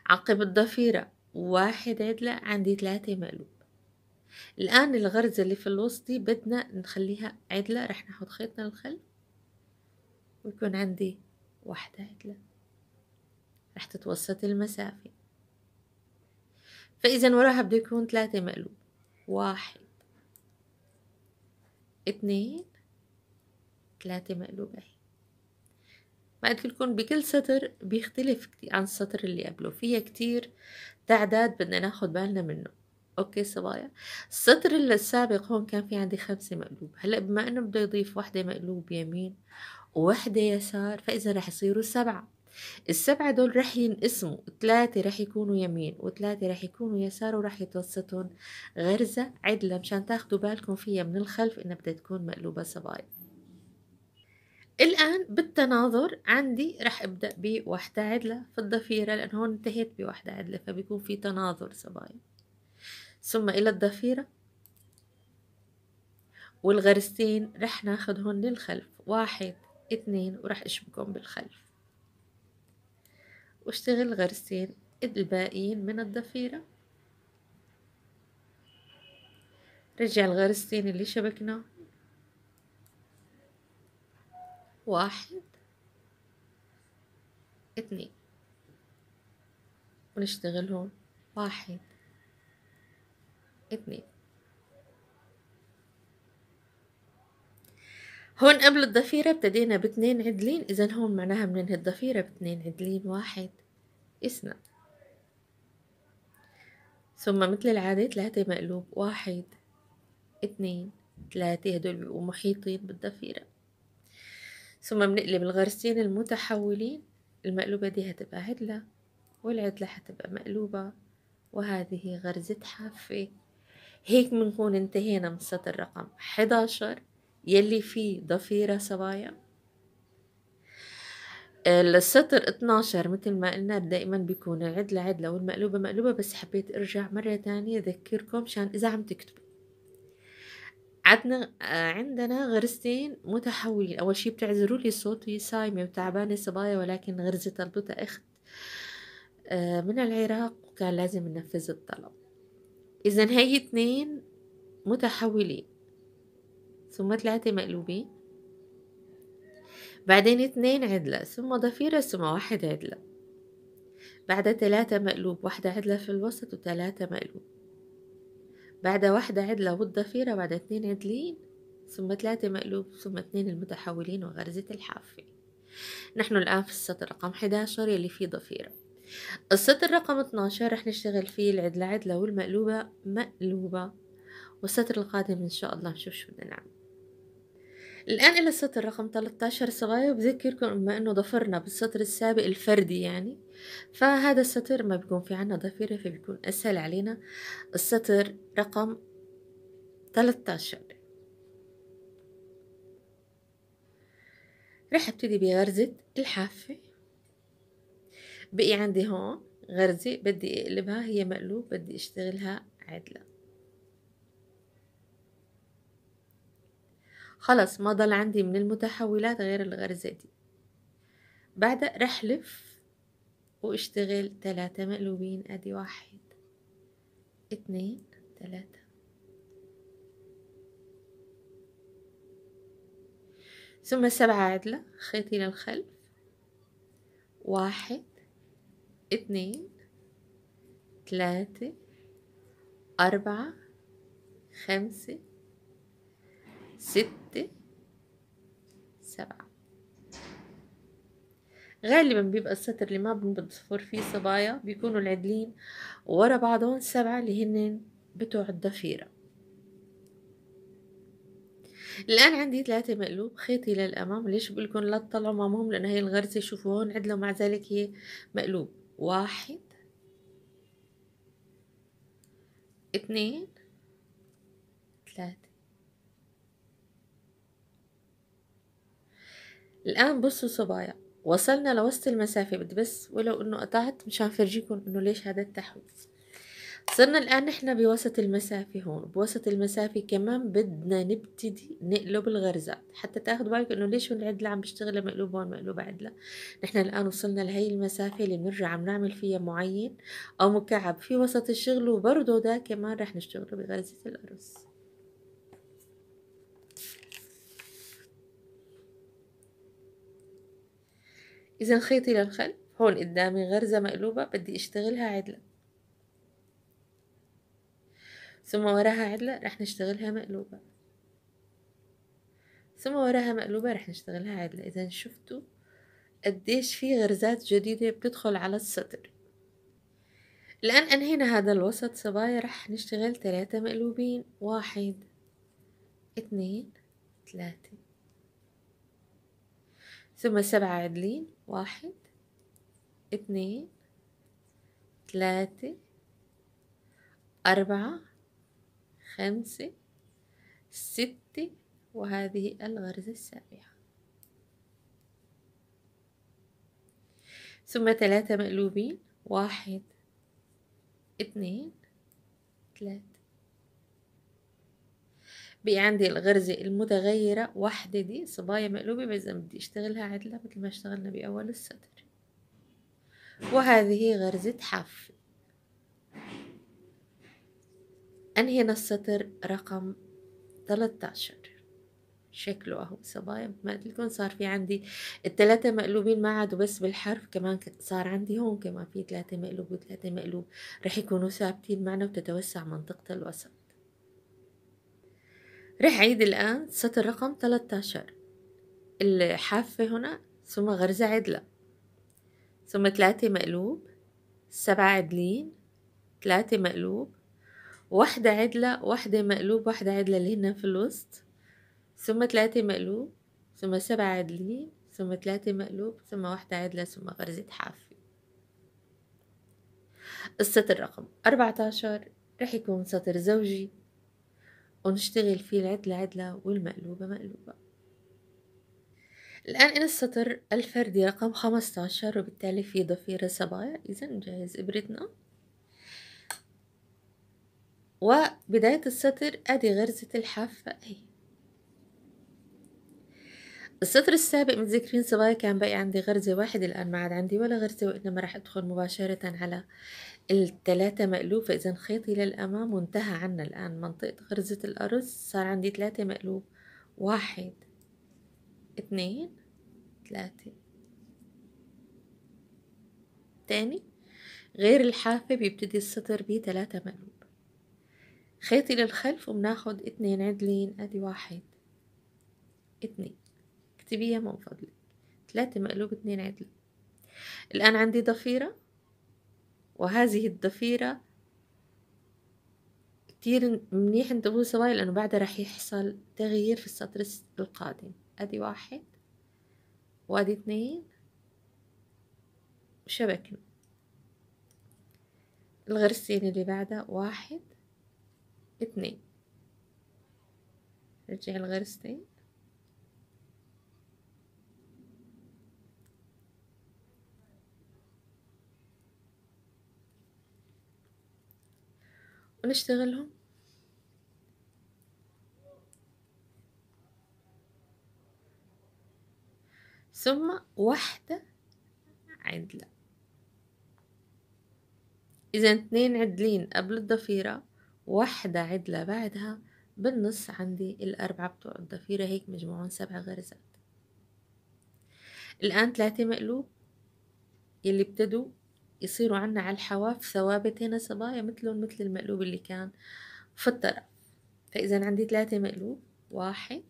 Speaker 1: عقب الضفيرة واحد عدلة عندي ثلاثة مقلوب الآن الغرزة اللي في الوسط دي بدنا نخليها عدلة رح ناخد خيطنا الخلف ويكون عندي واحدة عدلة رح تتوسط المسافة فإذا وراها بده يكون ثلاثة مقلوب واحد اثنين ثلاثة مقلوب اهي ما قلت لكم بكل سطر بيختلف عن السطر اللي قبله فيها كتير تعداد بدنا ناخد بالنا منه اوكي صبايا السطر السابق هون كان في عندي خمسة مقلوب هلا بما انه بده يضيف وحده مقلوب يمين ووحده يسار فاذا رح يصيروا سبعة السبعة دول رح ينقسموا ثلاثة رح يكونوا يمين وثلاثة رح يكونوا يسار ورح يتوسطون غرزة عدلة مشان تاخدوا بالكم فيها من الخلف انها بدها تكون مقلوبة صبايا الآن بالتناظر عندي رح أبدأ بوحدة عدلة في الضفيرة لأن هون انتهيت بوحدة عدلة فبيكون في تناظر صبايا ثم إلى الضفيرة والغرستين رح ناخدهم للخلف واحد اتنين وراح اشبكهم بالخلف واشتغل غرستين الباقيين من الضفيرة رجع الغرستين اللي شبكنا واحد اتنين ونشتغلهم واحد اثنين هون قبل الضفيرة ابتدينا باثنين عدلين إذا هون معناها بننهي الضفيرة باثنين عدلين واحد اثنان ثم مثل العادة ثلاثة مقلوب واحد اثنين ثلاثة هدول بيبقوا محيطين بالضفيرة ثم بنقلب الغرسين المتحولين المقلوبة دي هتبقى عدلة والعدلة هتبقى مقلوبة وهذه غرزة حافة هيك بنكون انتهينا من سطر رقم 11 يلي فيه ضفيرة سبايا السطر 12 مثل ما قلنا دائما بيكون العدلة عدلة والمقلوبة مقلوبة بس حبيت ارجع مرة تانية اذكركم مشان اذا عم تكتبوا عندنا عندنا غرزتين متحولين اول شي بتعذروا لي صوتي صايمة وتعبانة صبايا ولكن غرزة طلبتها اخت آه، من العراق وكان لازم ننفذ الطلب إذا هاي اتنين متحولين ثم ثلاثة مقلوبين بعدين اثنين عدلة ثم ضفيرة ثم واحد عدلة بعد ثلاثة مقلوب واحدة عدلة في الوسط وثلاثة مقلوب بعد واحدة عدلة والضفيرة بعد اثنين عدلين ثم ثلاثة مقلوب ثم اثنين المتحولين وغرزة الحافة نحن الآن في السطر رقم 11 يلي فيه ضفيرة السطر رقم 12 رح نشتغل فيه العدلة عدلة والمقلوبة مقلوبة والسطر القادم إن شاء الله نشوف شو بدنا نعمل الآن إلى السطر رقم 13 صغير وبذكركم بما أنه ضفرنا بالسطر السابق الفردي يعني فهذا السطر ما بيكون في عنا ضفيرة فبيكون أسهل علينا السطر رقم 13 رح ابتدي بغرزة الحافة بقي عندي هون غرزة بدي اقلبها هي مقلوب بدي اشتغلها عدلة خلص ما ضل عندي من المتحولات غير الغرزة دي بعدها رح لف واشتغل تلاتة مقلوبين ادي واحد اتنين تلاتة ثم سبعة عدلة خيطي للخلف واحد اتنين تلاتة أربعة خمسة ستة سبعة غالبا بيبقى السطر اللي ما بنصفر فيه صبايا بيكونوا العدلين ورا بعضهم سبعة اللي هن بتوع الضفيرة الآن عندي ثلاثة مقلوب خيطي للأمام ليش بقولكم لا تطلعوا معهم لأنه هي الغرزة شوفوا هون عدلة مع ذلك هي مقلوب واحد اثنين ثلاثة الآن بصوا صبايا وصلنا لوسط المسافة بدي بس ولو إنه قطعت مشان فرجيكم إنه ليش هذا التحويل صرنا الآن نحن بوسط المسافة هون بوسط المسافة كمان بدنا نبتدي نقلب الغرزات حتى تاخدوا بالك إنه ليش العدلة عم بشتغل مقلوب هون مقلوب عدلة نحن الآن وصلنا لهي المسافة اللي بنرجع عم نعمل فيها معين أو مكعب في وسط الشغل وبرضه ده كمان رح نشتغله بغرزة الأرز إذا خيطي للخلف هون قدامي غرزة مقلوبة بدي أشتغلها عدلة ثم وراها عدلة راح نشتغلها مقلوبة ثم وراها مقلوبة راح نشتغلها عدلة إذا شفتوا قديش في غرزات جديدة بتدخل على السطر الآن أنهينا هذا الوسط صبايا رح نشتغل ثلاثة مقلوبين واحد اثنين ثلاثة ثم سبعة عدلين واحد اثنين ثلاثة أربعة خمسة ستة وهذه الغرزة السابعة ثم ثلاثة مقلوبين واحد اثنين ثلاثة بقي عندي الغرزة المتغيرة واحدة دي صبايا مقلوبة بس إذا بدي أشتغلها عدلة مثل ما اشتغلنا بأول السطر
Speaker 2: وهذه غرزة
Speaker 1: حافة أنهينا السطر رقم 13 شكله اهو صبايا ما قلت لكم صار في عندي الثلاثة مقلوبين ما عادوا بس بالحرف كمان صار عندي هون كمان في ثلاثة مقلوب وثلاثة مقلوب رح يكونوا ثابتين معنا وتتوسع منطقة الوسط رح عيد الآن سطر رقم 13 الحافة هنا ثم غرزة عدلة ثم ثلاثة مقلوب سبعة عدلين ثلاثة مقلوب واحدة عدلة واحدة مقلوب واحدة عدلة اللي هنا في الوسط ثم ثلاثة مقلوب ثم سبعة عدلين ثم ثلاثة مقلوب ثم واحدة عدلة ثم غرزة حافي السطر رقم أربعة عشر رح يكون سطر زوجي ونشتغل فيه العدلة عدلة والمقلوبة مقلوبة الآن إلى السطر الفردي رقم خمسة عشر وبالتالي في ضفيرة سبعة إذا نجهز إبرتنا وبداية السطر أدي غرزة الحافة أهي السطر السابق متذكرين صبايا كان باقي عندي غرزة واحدة الآن ما عاد عندي ولا غرزة وإنما راح أدخل مباشرة على التلاتة مقلوب اذا خيطي للأمام وانتهى عنا الآن منطقة غرزة الأرز صار عندي تلاتة مقلوب واحد اتنين تلاتة تاني غير الحافة بيبتدي السطر بثلاثة مقلوب خيطي للخلف وبناخد اتنين عدلين ادي واحد اتنين اكتبيها من فضلك تلاتة مقلوب اتنين عدل الآن عندي ضفيرة وهذه الضفيرة كتير منيح انتبهوا سوايا لأنه بعدها رح يحصل تغيير في السطر القادم أدي واحد وأدي اثنين شبكنا الغرسين يعني اللي بعدها واحد اتنين رجع الغرز ونشتغلهم ثم واحدة عدلة إذا اتنين عدلين قبل الضفيرة واحدة عدلة بعدها بالنص عندي الأربعة بتوع الضفيرة هيك مجموعهم سبع غرزات الآن ثلاثة مقلوب يلي ابتدوا يصيروا عنا على الحواف ثوابت هنا صبايا مثلهم مثل المقلوب اللي كان في الطرف فإذا عندي ثلاثة مقلوب واحد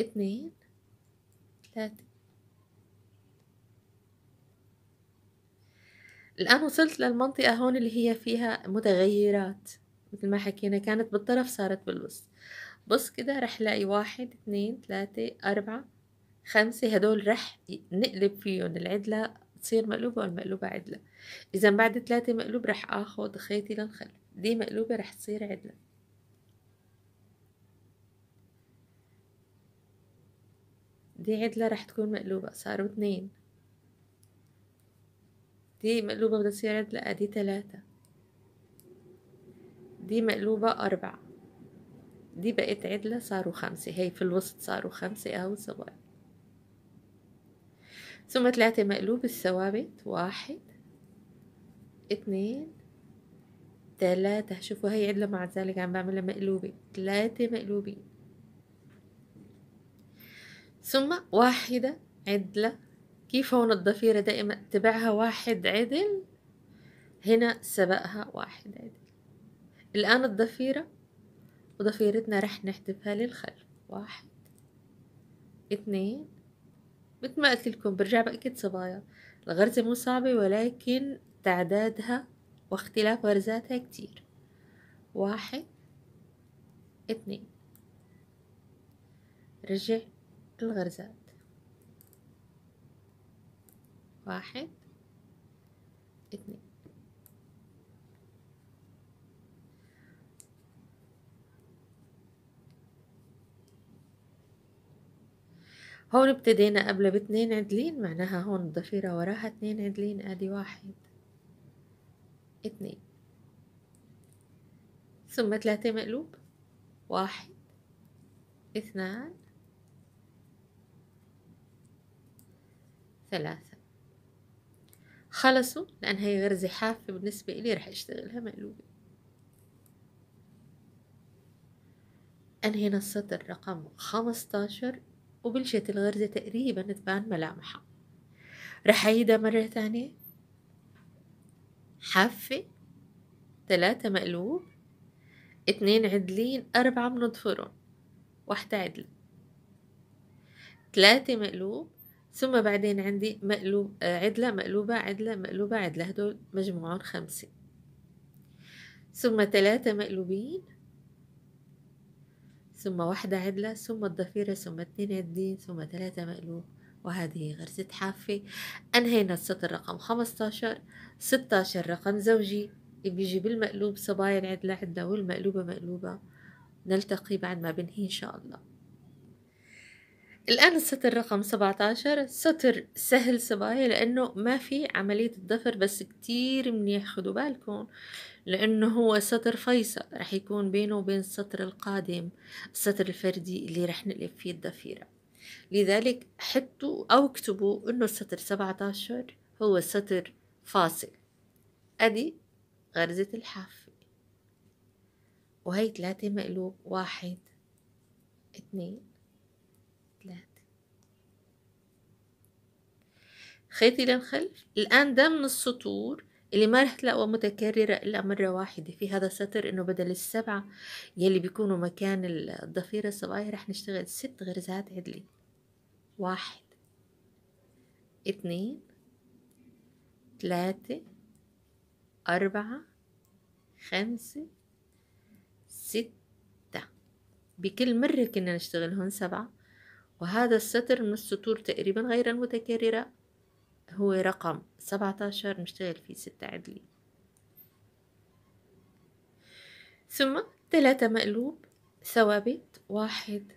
Speaker 1: اثنين ثلاثة الآن وصلت للمنطقة هون اللي هي فيها متغيرات مثل ما حكينا كانت بالطرف صارت بالوسط بص كده رح لاقي واحد اثنين ثلاثة أربعة خمسة هدول رح نقلب فيهم العدلة تصير مقلوبة والمقلوبة عدلة إذا بعد ثلاثة مقلوب رح آخد خيطي للخلف دي مقلوبة رح تصير عدلة دي عدلة رح تكون مقلوبة صاروا اثنين دي مقلوبة وده سيارات لأ دي تلاتة دي مقلوبة أربعة دي بقت عدلة صاروا خمسة هي في الوسط صاروا خمسة أهو صبايا ثم تلاتة مقلوب الثوابت واحد اتنين تلاتة شوفوا هي عدلة مع ذلك عم بعملها مقلوبة تلاتة مقلوبين ثم واحدة عدلة كيف هون الضفيرة دائما تبعها واحد عدل هنا سبقها واحد عدل الآن الضفيرة وضفيرتنا رح نحذفها للخلف واحد اثنين مثل ما قلت لكم برجع بأكد صبايا الغرزة مو صعبة ولكن تعدادها واختلاف غرزاتها كتير واحد اثنين رجع الغرزات واحد اثنين هون ابتدينا قبل باتنين عدلين معناها هون الضفيرة وراها اتنين عدلين ادي واحد اتنين ثم ثلاثة مقلوب واحد اثنان ثلاثة خلصوا لأن هي غير زحافة بالنسبة إلي راح أشتغلها مقلوبة أنهينا السطر رقم خمستاشر وبلشت الغرزة تقريبا تبان ملامحها رح أعيدها مرة تانية حافة ثلاثة مقلوب اتنين عدلين أربعة بنضفرهم واحدة عدلة ثلاثة مقلوب ثم بعدين عندي مقلوب عدلة مقلوبة عدلة مقلوبة عدلة هدول مجموعهم خمسة ثم ثلاثة مقلوبين ثم واحدة عدلة ثم الضفيرة ثم اثنين عدلين ثم ثلاثة مقلوب وهذه غرزة حافة أنهينا السطر رقم خمستاشر ستاشر رقم زوجي بيجي بالمقلوب صبايا العدلة عدلة والمقلوبة مقلوبة نلتقي بعد ما بنهي إن شاء الله الآن السطر رقم 17 سطر سهل صبايا لأنه ما في عملية الضفر بس كتير منيح خدوا بالكم لأنه هو سطر فيصل رح يكون بينه وبين السطر القادم السطر الفردي اللي رح نقلب فيه الضفيرة لذلك حطوا أو اكتبوا أنه السطر 17 هو سطر فاصل أدي غرزة الحافة وهي ثلاثة مقلوب واحد اثنين خيطي للخلف الآن ده من السطور اللي ما رح تلاقوها متكررة إلا مرة واحدة في هذا السطر إنه بدل السبعة يلي بيكونوا مكان الضفيرة الصبايا رح نشتغل ست غرزات عدلي واحد اثنين ثلاثة أربعة خمسة ستة بكل مرة كنا نشتغل هون سبعة وهذا السطر من السطور تقريبا غير المتكررة هو رقم سبعة عشر نشتغل فيه ستة عدلين ثم ثلاثة مقلوب ثوابت واحد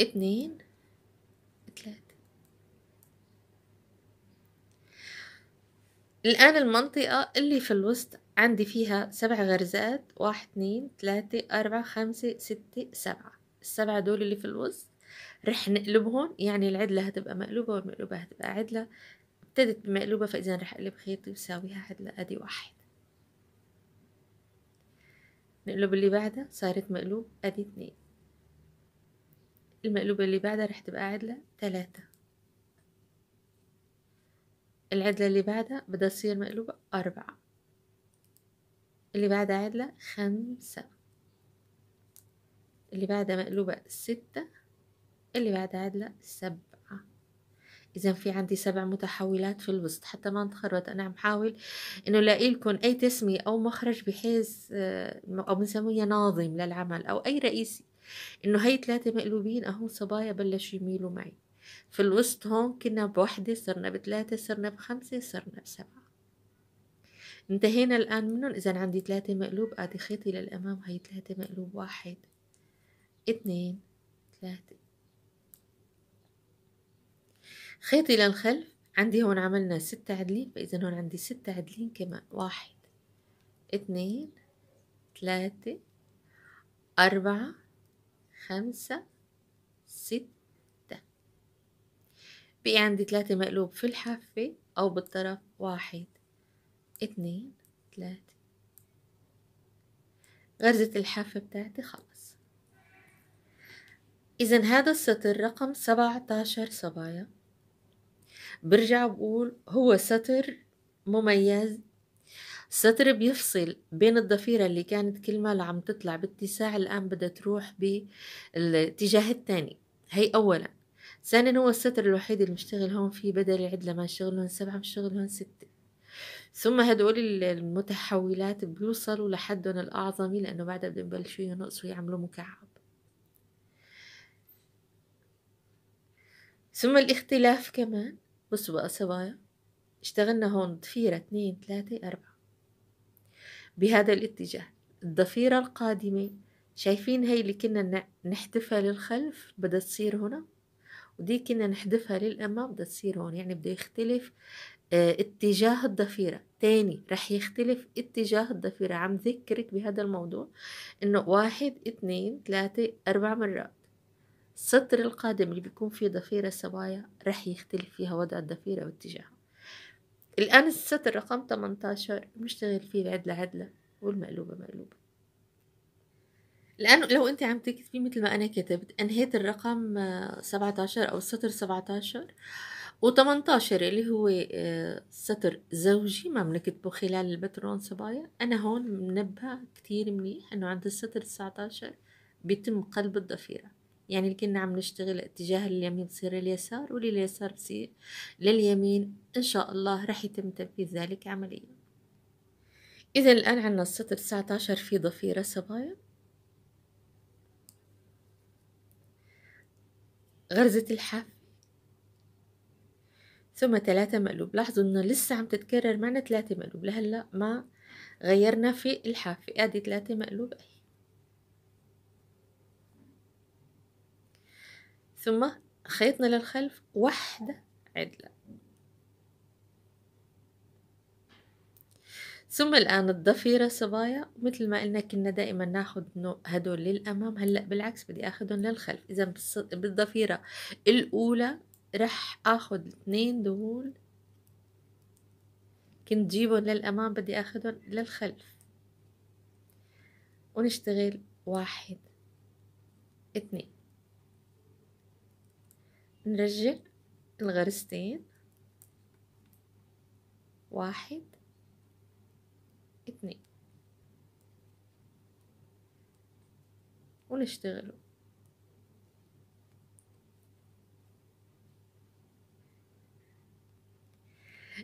Speaker 1: اتنين ثلاثة الآن المنطقة اللي في الوسط عندي فيها سبع غرزات واحد اتنين تلاتة أربعة خمسة ستة سبعة السبعة دول اللي في الوسط رح نقلبهم يعني العدلة هتبقى مقلوبة والمقلوبة هتبقى عدلة ابتدت بمقلوبة فإذا رح أقلب خيطي وساويها عدلة أدي واحد نقلب اللي بعدها صارت مقلوب أدي اتنين المقلوبة اللي بعدها رح تبقى عدلة تلاتة العدلة اللي بعدها بدها تصير مقلوبة أربعة اللي بعدها عدلة خمسة اللي بعدها مقلوبة ستة اللي بعدها عدلة سبعة إذا في عندي سبع متحولات في الوسط حتى ما نتخربط أنا حاول إنه لاقي لكم أي تسمية أو مخرج بحيث آه، أو بنسميه ناظم للعمل أو أي رئيسي إنه هي ثلاثة مقلوبين أهو صبايا بلشوا يميلوا معي في الوسط هون كنا بوحدة صرنا بثلاثة صرنا بخمسة صرنا بسبعة انتهينا الآن منهم إذا عندي ثلاثة مقلوب آدي خيطي للأمام هي ثلاثة مقلوب واحد اثنين ثلاثة خيط إلى الخلف عندي هون عملنا ستة عدلين فإذا هون عندي ستة عدلين كمان واحد اثنين ثلاثة أربعة خمسة ستة بقي عندي ثلاثة مقلوب في الحافة أو بالطرف واحد اثنين ثلاثة غرزة الحافة بتاعتي خلص إذا هذا السطر رقم سبعة عشر صبايا برجع بقول هو سطر مميز سطر بيفصل بين الضفيرة اللي كانت كل ما عم تطلع باتساع الآن بدها تروح بالاتجاه الثاني هي أولا ثانيا هو السطر الوحيد اللي بنشتغل هون فيه بدل عدلة ما شغلهم سبعة مشتغلهم ستة ثم هدول المتحولات بيوصلوا لحدهم الأعظم لأنه بعدها بدهم يبلشوا ينقصوا يعملوا مكعب ثم الاختلاف كمان بصوا بقى صبايا اشتغلنا هون ضفيرة اتنين تلاتة أربعة بهذا الاتجاه الضفيرة القادمة شايفين هاي اللي كنا نحذفها للخلف بدها تصير هنا ودي كنا نحذفها للأمام بدها تصير هون يعني بده يختلف آه، اتجاه الضفيرة تاني رح يختلف اتجاه الضفيرة عم ذكرك بهذا الموضوع انه واحد اتنين تلاتة اربع مرات السطر القادم اللي بيكون فيه ضفيرة سوايا رح يختلف فيها وضع الضفيرة واتجاهها الآن السطر رقم 18 بنشتغل فيه العدلة عدلة والمقلوبة مقلوبة الآن لو أنت عم تكتبي مثل ما أنا كتبت أنهيت الرقم 17 آه، أو السطر 17 و18 اللي هو آه، سطر زوجي ما بنكتبه خلال البترون صبايا أنا هون منبهة كتير منيح أنه عند السطر 19 بيتم قلب الضفيرة يعني اللي كنا عم نشتغل اتجاه اليمين بصير اليسار ولليسار بصير لليمين إن شاء الله رح يتم تنفيذ ذلك عمليا إذا الآن عنا السطر 19 في ضفيرة صبايا غرزة الحاف ثم ثلاثة مقلوب لاحظوا إنه لسه عم تتكرر معنا ثلاثة مقلوب لهلا ما غيرنا في الحافة أدي ثلاثة مقلوب أهي ثم خيطنا للخلف واحدة عدلة ثم الآن الضفيرة صبايا مثل ما قلنا كنا دائما ناخد هدول للأمام هلأ بالعكس بدي أخدهم للخلف إذا بالضفيرة الأولى رح أخد اتنين دول كنت جيبهم للأمام بدي أخدهم للخلف ونشتغل واحد اتنين نرجع الغرستين واحد اثنين ونشتغله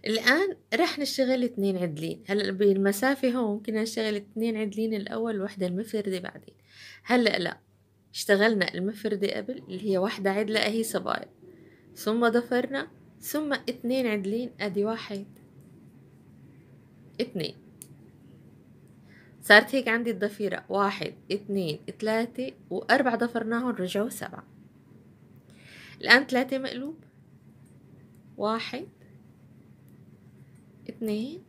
Speaker 1: الآن رح نشتغل اتنين عدلين هلا بالمسافة هون كنا نشتغل اتنين عدلين الأول وحدة المفردة بعدين هلا لا اشتغلنا المفردة قبل اللي هي واحدة عدلة أهي صبايا ثم ضفرنا ثم اتنين عدلين أدي واحد اتنين صارت هيك عندي الضفيرة واحد اتنين تلاتة واربع ضفرناهم رجعوا سبعة الآن تلاتة مقلوب واحد اتنين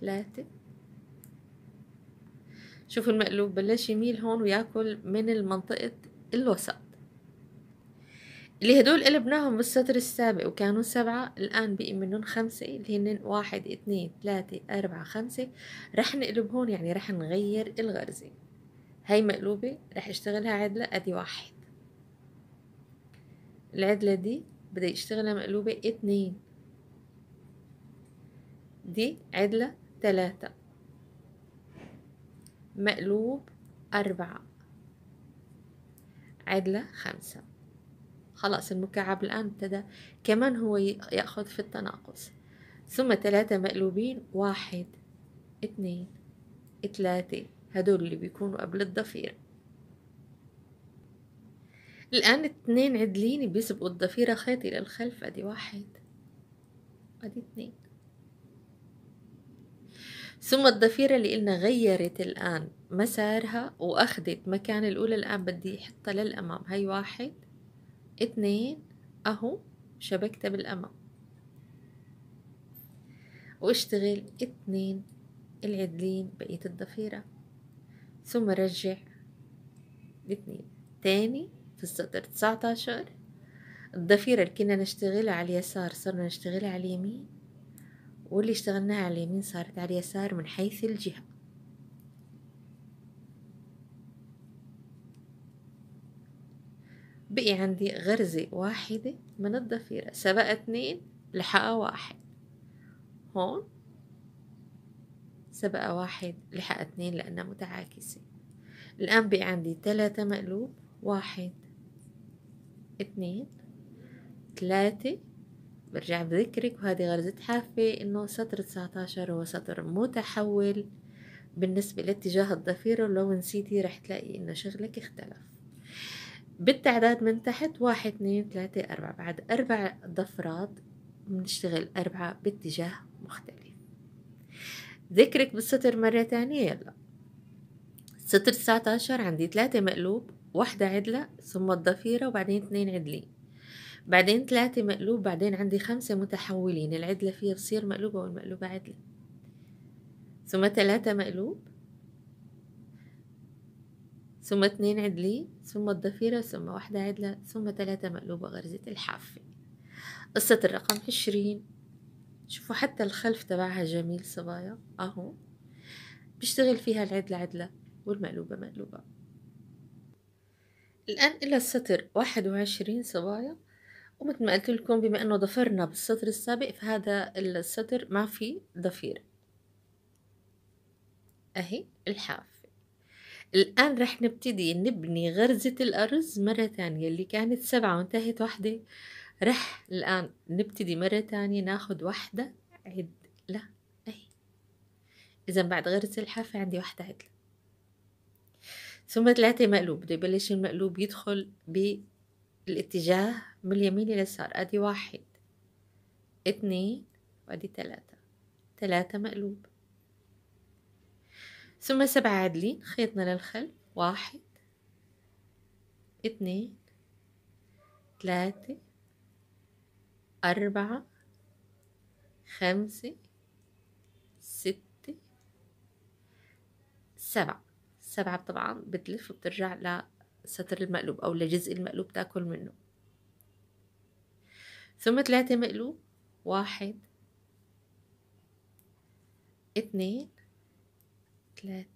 Speaker 1: تلاتة شوفوا المقلوب بلش يميل هون وياكل من المنطقة الوسط اللي هدول قلبناهم بالسطر السابق وكانوا سبعة الآن بقي منهم خمسة اللي هن واحد اثنين ثلاثة أربعة خمسة رح نقلب هون يعني رح نغير الغرزة هاي مقلوبة رح اشتغلها عدلة ادي واحد العدلة دي بدي اشتغلها مقلوبة اتنين دي عدلة تلاتة مقلوب أربعة عدلة خمسة خلاص المكعب الآن ابتدى كمان هو يأخذ في التناقص ثم ثلاثة مقلوبين واحد اثنين ثلاثة هدول اللي بيكونوا قبل الضفيرة الآن اثنين عدلين بيسبقوا الضفيرة خيطي للخلف أدي واحد أدي اثنين ثم الضفيرة اللي قلنا غيرت الآن مسارها وأخذت مكان الأولى الآن بدي أحطها للأمام هاي واحد اتنين أهو شبكتها بالأمام واشتغل اتنين العدلين بقية الضفيرة ثم رجع اثنين تاني في السطر تسعة عشر الضفيرة اللي كنا نشتغلها على اليسار صرنا نشتغلها على اليمين واللي اشتغلناها على اليمين صارت على اليسار من حيث الجهة بقي عندي غرزة واحدة من الضفيرة سبقة اتنين لحقة واحد هون سبقة واحد لحقة اتنين لأنها متعاكسة الآن بقي عندي تلاتة مقلوب واحد اتنين تلاتة برجع بذكرك وهذه غرزة حافة إنه سطر 19 هو سطر متحول بالنسبة لاتجاه الضفيرة ولو نسيتي رح تلاقي إنه شغلك اختلف بالتعداد من تحت واحد اثنين ثلاثة أربعة بعد أربع ضفرات بنشتغل أربعة باتجاه مختلف ذكرك بالسطر مرة تانية يلا سطر 19 عندي ثلاثة مقلوب واحدة عدلة ثم الضفيرة وبعدين اثنين عدلين بعدين ثلاثة مقلوب بعدين عندي خمسة متحولين العدلة فيها بصير مقلوبة والمقلوبة عدلة ثم ثلاثة مقلوب ثم اثنين عدلين ثم الضفيرة ثم واحدة عدلة ثم ثلاثة مقلوبة غرزة الحافة قصة الرقم عشرين شوفوا حتى الخلف تبعها جميل صبايا اهو بيشتغل فيها العدلة عدلة والمقلوبة مقلوبة الآن إلى السطر واحد وعشرين صبايا ومثل ما قلت لكم بما انه ضفرنا بالسطر السابق فهذا السطر ما في ضفيرة اهي الحافة الآن رح نبتدي نبني غرزة الأرز مرة تانية اللي كانت سبعة وانتهت واحدة رح الآن نبتدي مرة تانية ناخد واحدة عد لا اهي إذا بعد غرزة الحافة عندي واحدة عدلة ثم ثلاثة مقلوب بده يبلش المقلوب يدخل ب الاتجاه من اليمين لليسار ادي واحد اثنين وادي ثلاثة ثلاثة مقلوب ثم سبعة عادلين خيطنا للخلف واحد اثنين ثلاثة أربعة خمسة ستة سبعة سبعة طبعا بتلف وبترجع سطر المقلوب أو الجزء المقلوب تاكل منه ثم ثلاثة مقلوب واحد اثنين ثلاثة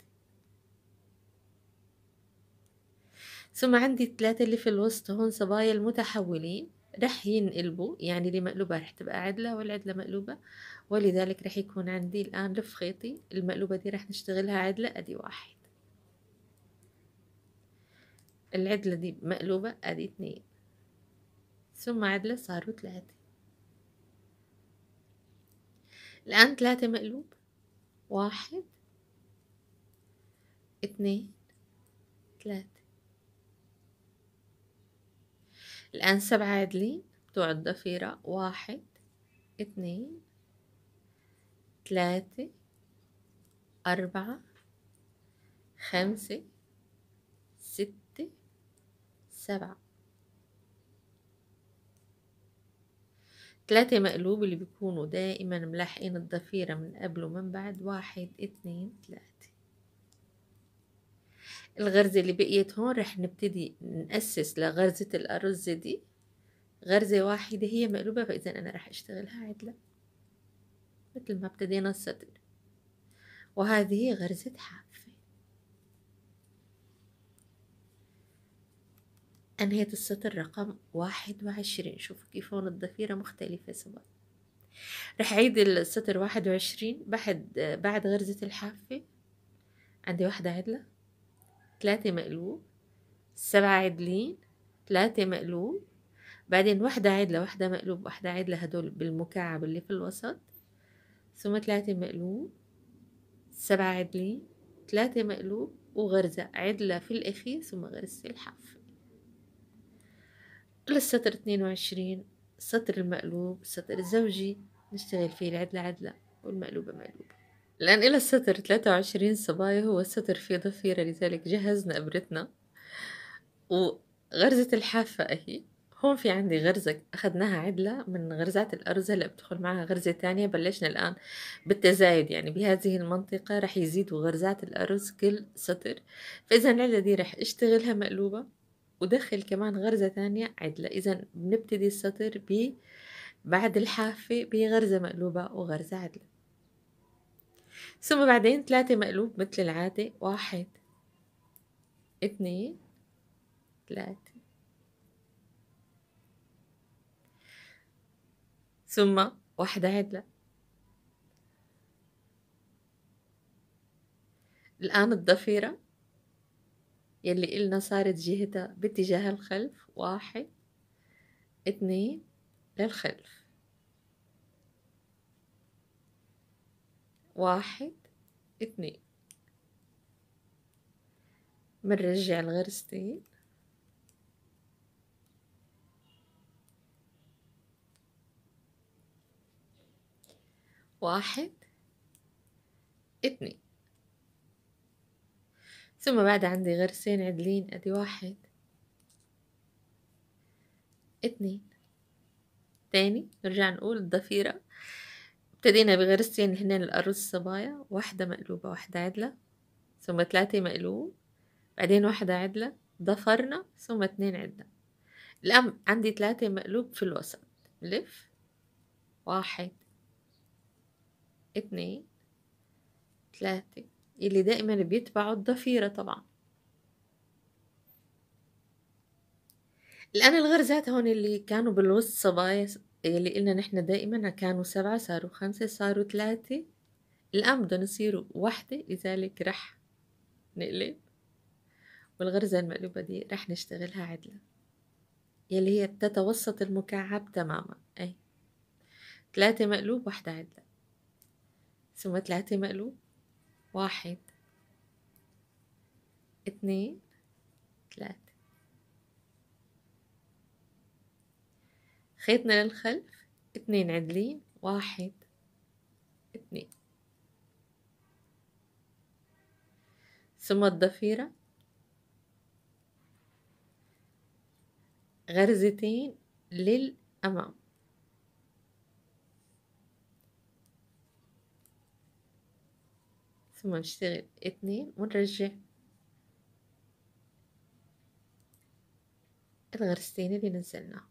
Speaker 1: ثم عندي الثلاثة اللي في الوسط هون صبايا المتحولين رح ينقلبوا يعني اللي مقلوبة رح تبقى عدلة والعدلة مقلوبة ولذلك رح يكون عندي الآن لف خيطي المقلوبة دي رح نشتغلها عدلة أدي واحد العدلة دي مقلوبة ادي اتنين ثم عدلة صاروا تلاتة الآن تلاتة مقلوب واحد اتنين تلاتة الآن سبعة عدلين بتوع الضفيرة واحد اتنين تلاتة أربعة خمسة ستة سبعة تلاتة مقلوب اللي بيكونوا دائما ملاحقين الضفيرة من قبل ومن بعد واحد اتنين تلاتة الغرزة اللي بقيت هون رح نبتدي نأسس لغرزة الأرز دي غرزة واحدة هي مقلوبة فإذا أنا رح أشتغلها عدلة مثل ما ابتدينا السطر وهذه غرزة حاف أنهيت السطر رقم واحد وعشرين شوفوا كيف هون الضفيرة مختلفة سوا رح أعيد السطر واحد وعشرين بعد بعد غرزة الحافة عندي واحدة عدلة ثلاثة مقلوب سبعة عدلين ثلاثة مقلوب بعدين واحدة عدلة واحدة مقلوب واحدة عدلة هدول بالمكعب اللي في الوسط ثم ثلاثة مقلوب سبعة عدلين ثلاثة مقلوب وغرزة عدلة في الأخير ثم غرزة الحافة للسطر 22 السطر المقلوب سطر الزوجي نشتغل فيه العدلة عدلة والمقلوبة مقلوبة الآن إلى السطر 23 صبايا هو سطر فيه ضفيرة لذلك جهزنا إبرتنا وغرزة الحافة أهي هون في عندي غرزة أخذناها عدلة من غرزات الأرز هلا بدخل معها غرزة تانية بلشنا الآن بالتزايد يعني بهذه المنطقة رح يزيدوا غرزات الأرز كل سطر فإذا العدلة دي رح أشتغلها مقلوبة ودخل كمان غرزة تانية عدلة إذا بنبتدي السطر ب بعد الحافة بغرزة مقلوبة وغرزة عدلة ثم بعدين ثلاثة مقلوب مثل العادة واحد اثنين ثلاثة ثم واحدة عدلة الآن الضفيرة يلي قلنا صارت جهتها باتجاه الخلف واحد اثنين للخلف واحد اثنين بنرجع الغرزتين واحد اثنين ثم بعد عندي غرسين عدلين ادي واحد اتنين تاني نرجع نقول الضفيرة ابتدينا بغرستين هنا الأرز الصبايا واحدة مقلوبة واحدة عدلة ثم ثلاثة مقلوب بعدين واحدة عدلة ضفرنا ثم اتنين عدلة الآن عندي ثلاثة مقلوب في الوسط لف واحد اتنين ثلاثة اللي دائما بيتبعه الضفيرة طبعا الآن الغرزات هون اللي كانوا بالوسط صبايا اللي قلنا نحن دائما كانوا سبعة صاروا خمسة صاروا ثلاثة الآن بدهم يصيروا وحدة لذلك رح نقلب والغرزة المقلوبة دي رح نشتغلها عدلة يلي هي تتوسط المكعب تماما أي ثلاثة مقلوب واحدة عدلة ثم ثلاثة مقلوب واحد اثنين ثلاثة خيطنا للخلف اثنين عدلين واحد اثنين ثم الضفيرة غرزتين للأمام ثم نشتغل اثنين ونرجع الغرستين اللي نزلناهم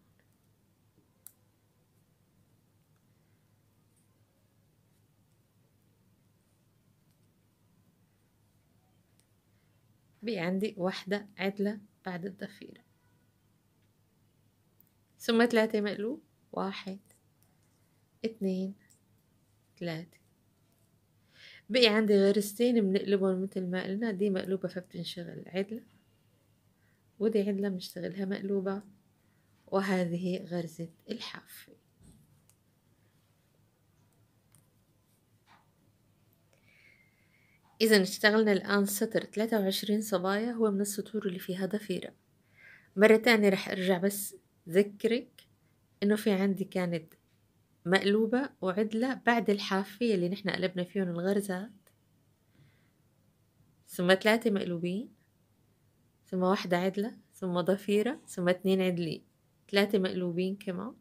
Speaker 1: بي عندي واحدة عدلة بعد الضفيرة ثم ثلاثة مقلوب واحد اثنين ثلاثة بقي عندي غرستين بنقلبهم مثل ما قلنا دي مقلوبة فبتنشغل عدلة ودي عدلة بنشتغلها مقلوبة وهذه غرزة الحافة إذا اشتغلنا الآن سطر 23 صبايا هو من السطور اللي فيها ضفيرة مرة تانية رح أرجع بس ذكرك إنه في عندي كانت مقلوبة وعدلة بعد الحافية اللي نحن قلبنا فيهم الغرزات ثم ثلاثة مقلوبين ثم واحدة عدلة ثم ضفيرة ثم اثنين عدلين ثلاثة مقلوبين كمان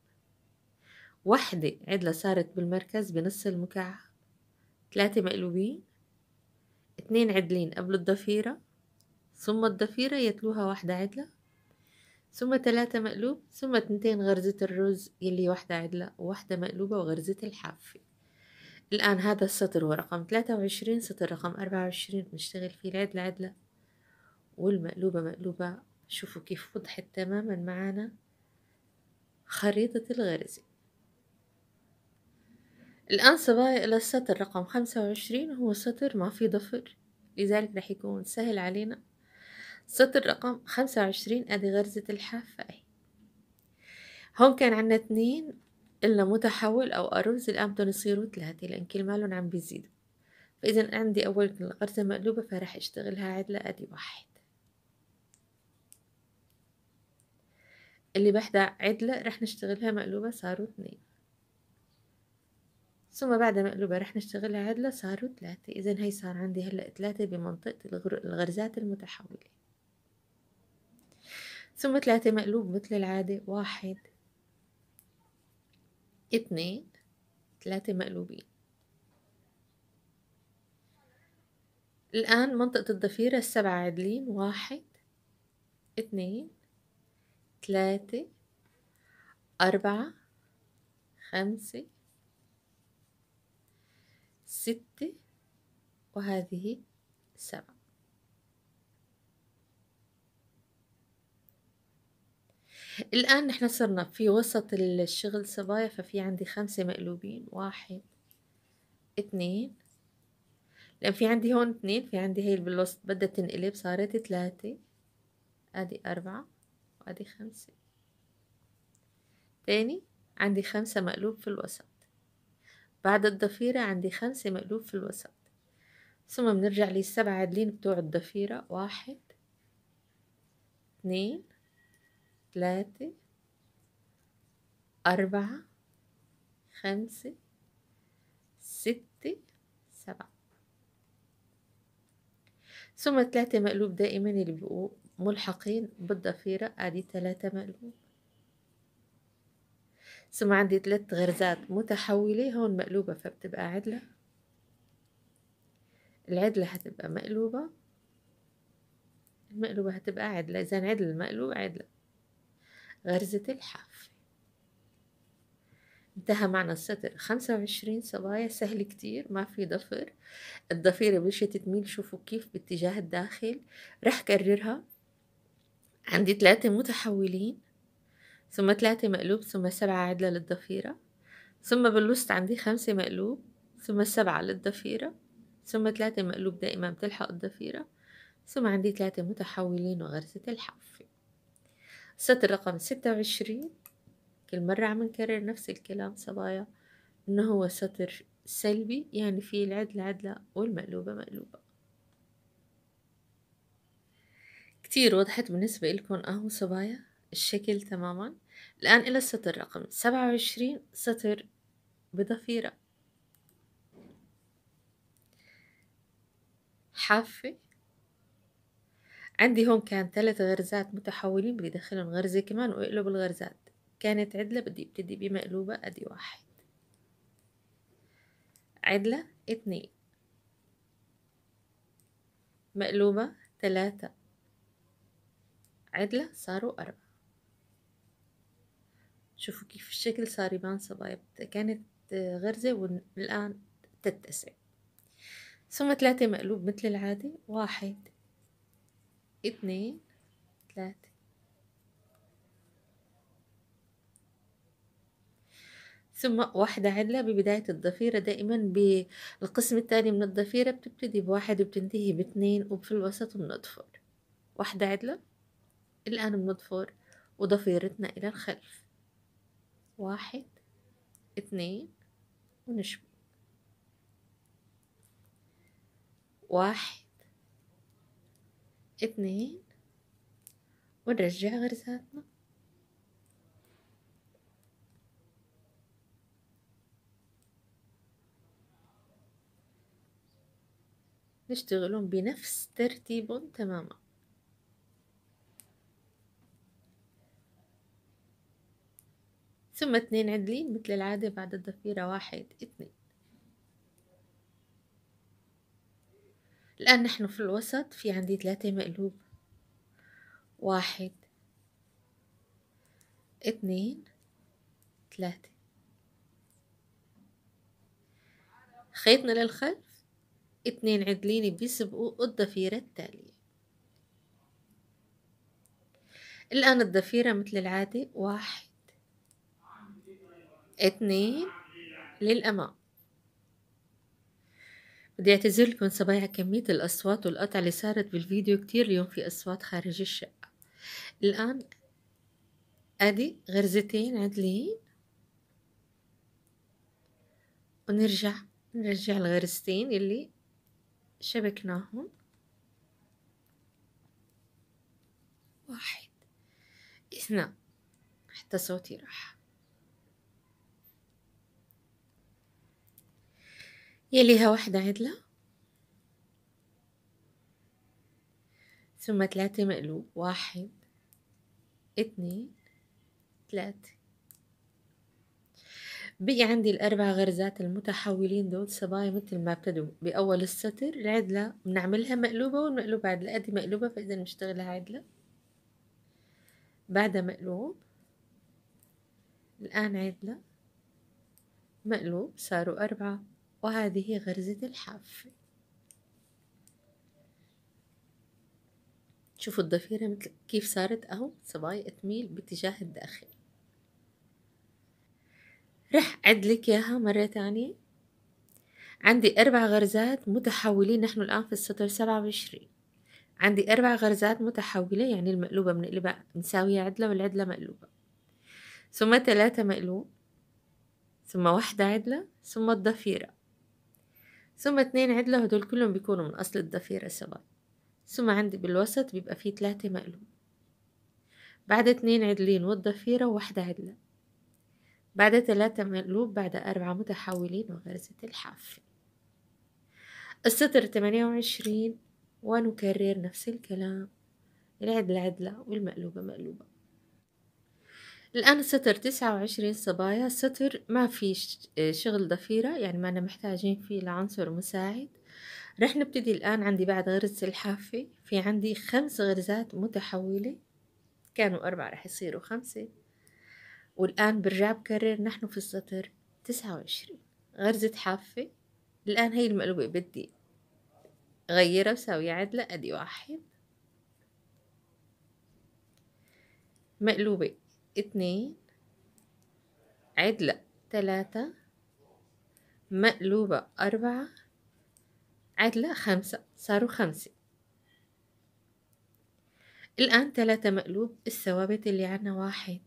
Speaker 1: وحدة عدلة صارت بالمركز بنص المكعب ثلاثة مقلوبين اثنين عدلين قبل الضفيرة ثم الضفيرة يتلوها واحدة عدلة ثم ثلاثة مقلوب ثم تنتين غرزة الرز يلي واحدة عدلة وواحدة مقلوبة وغرزة الحافة الآن هذا السطر هو رقم ثلاثة وعشرين سطر رقم أربعة وعشرين بنشتغل فيه العدلة عدلة والمقلوبة مقلوبة شوفوا كيف وضحت تماما معانا خريطة الغرزة الآن صبايا إلى السطر رقم خمسة وعشرين هو سطر ما فيه ضفر لذلك رح يكون سهل علينا سطر رقم خمسة وعشرين أدي غرزة الحافة أهي هون كان عنا اثنين إلا متحول أو أرز الآن بدهم يصيروا ثلاثة لأن كل مالهم عم بيزيدوا فإذا عندي أول غرزة مقلوبة فرح أشتغلها عدلة أدي واحد اللي بحدا عدلة رح نشتغلها مقلوبة صاروا اثنين ثم بعد مقلوبة رح نشتغلها عدلة صاروا ثلاثة إذا هي صار عندي هلأ ثلاثة بمنطقة الغرزات المتحولة ثم ثلاثة مقلوب مثل العادة واحد اثنين ثلاثة مقلوبين الآن منطقة الضفيرة السبعة عدلين واحد اثنين ثلاثة أربعة خمسة ستة وهذه سبعة الآن نحن صرنا في وسط الشغل صبايا ففي عندي خمسة مقلوبين واحد اثنين لأن في عندي هون اثنين في عندي هي بالوسط بدها تنقلب صارت ثلاثة ادي أربعة وادي خمسة تاني عندي خمسة مقلوب في الوسط بعد الضفيرة عندي خمسة مقلوب في الوسط ثم بنرجع للسبعة عدلين بتوع الضفيرة واحد اثنين ثلاثة أربعة خمسة ستة سبعة ثم ثلاثة مقلوب دائما اللي بيبقوا ملحقين بالضفيرة ادي تلاتة مقلوب ثم عندي تلات غرزات متحولة هون مقلوبة فبتبقى عدلة العدلة هتبقى مقلوبة المقلوبة هتبقى عدلة إذا عدل المقلوب عدلة غرزة الحافة انتهى معنا السطر خمسة وعشرين صبايا سهل كتير ما في ضفر الضفيرة مشيت تميل شوفوا كيف باتجاه الداخل رح كررها عندي ثلاثة متحولين ثم ثلاثة مقلوب ثم سبعة عدلة للضفيرة ثم بالوسط عندي خمسة مقلوب ثم سبعة للضفيرة ثم ثلاثة مقلوب دائما بتلحق الضفيرة ثم عندي ثلاثة متحولين وغرزة الحافة سطر رقم ستة وعشرين كل مرة عم نكرر نفس الكلام صبايا إنه هو سطر سلبي يعني فيه العدلة عدلة والمقلوبة مقلوبة كتير وضحت بالنسبة لكم أهو صبايا الشكل تماما الآن إلى السطر رقم سبعة وعشرين سطر بضفيرة حافة عندي هون كان ثلاث غرزات متحولين بدي ادخلهم غرزة كمان واقلب الغرزات كانت عدلة بدي ابتدي بمقلوبة ادي واحد عدلة اثنين مقلوبة ثلاثة عدلة صاروا أربعة شوفوا كيف الشكل صار يبان صبايا كانت غرزة والآن تتسع ثم ثلاثة مقلوب مثل العادة واحد اتنين تلاتة ثم واحدة علة ببداية الضفيرة دائما بالقسم الثاني من الضفيرة بتبتدي بواحد وبتنتهي باثنين وفي الوسط بنضفر واحدة علة الآن بنضفر وضفيرتنا إلى الخلف واحد اثنين ونشبك واحد اثنين ونرجع غرزاتنا نشتغلون بنفس ترتيبهم تماما ثم اثنين عدلين مثل العادة بعد الضفيرة واحد اثنين الآن نحن في الوسط في عندي ثلاثة مقلوب واحد اثنين ثلاثة خيطنا للخلف اثنين عدلين بيسبقوا الضفيرة التالية الآن الضفيرة مثل العادة واحد اثنين للأمام بدي اعتذر لكم صبايا كمية الأصوات والقطع اللي صارت بالفيديو كتير اليوم في أصوات خارج الشقة الآن أدي غرزتين عدلين ونرجع نرجع الغرزتين اللي شبكناهم واحد اثنان حتى صوتي راح يليها واحدة عدلة ثم تلاتة مقلوب واحد اتنين تلاتة بقي عندي الأربع غرزات المتحولين دول صبايا مثل ما ابتدوا بأول السطر العدلة بنعملها مقلوبة والمقلوبة عدلة أدي مقلوبة فإذا بنشتغلها عدلة بعدها مقلوب الآن عدلة مقلوب صاروا أربعة وهذه غرزة الحافة شوفوا الضفيرة مثل كيف صارت أهو صبايا تميل باتجاه الداخل رح عدلك إياها مرة تانية عندي أربع غرزات متحولين نحن الآن في السطر سبعة وعشرين عندي أربع غرزات متحولة يعني المقلوبة بنقلبها مساوية عدلة والعدلة مقلوبة ثم ثلاثة مقلوب ثم واحدة عدلة ثم الضفيرة ثم اتنين عدلة هدول كلهم بيكونوا من أصل الضفيرة سوا ثم عندي بالوسط بيبقى فيه تلاتة مقلوب بعد اتنين عدلين والضفيرة وواحدة عدلة بعد تلاتة مقلوب بعد أربعة متحولين وغرزة الحافة السطر تمانية وعشرين ونكرر نفس الكلام العدلة عدلة والمقلوبة مقلوبة الآن السطر تسعة وعشرين صبايا السطر ما في شغل ضفيرة يعني ما أنا محتاجين فيه لعنصر مساعد رح نبتدي الآن عندي بعد غرز الحافة في عندي خمس غرزات متحولة كانوا أربعة رح يصيروا خمسة والآن برجع بكرر نحن في السطر تسعة وعشرين غرزة حافة الآن هي المقلوبة بدي غيرها وساوي عدلة أدي واحد مقلوبة اتنين عدلة تلاتة مقلوبة أربعة عدلة خمسة صاروا خمسة الآن تلاتة مقلوب الثوابت اللي عنا واحد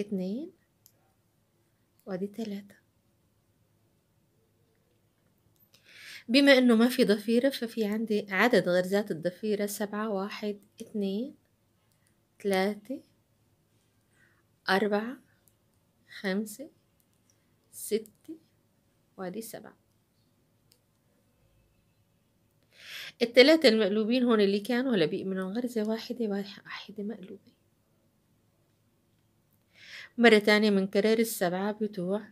Speaker 1: اتنين وادي تلاتة بما انه ما في ضفيرة ففي عندي عدد غرزات الضفيرة سبعة واحد اتنين ثلاثة أربعة خمسة ستة وادي سبعة التلاتة المقلوبين هون اللي كانوا هلا بقي غرزة واحدة واحدة مقلوبة مرة تانية بنكرر السبعة بتوع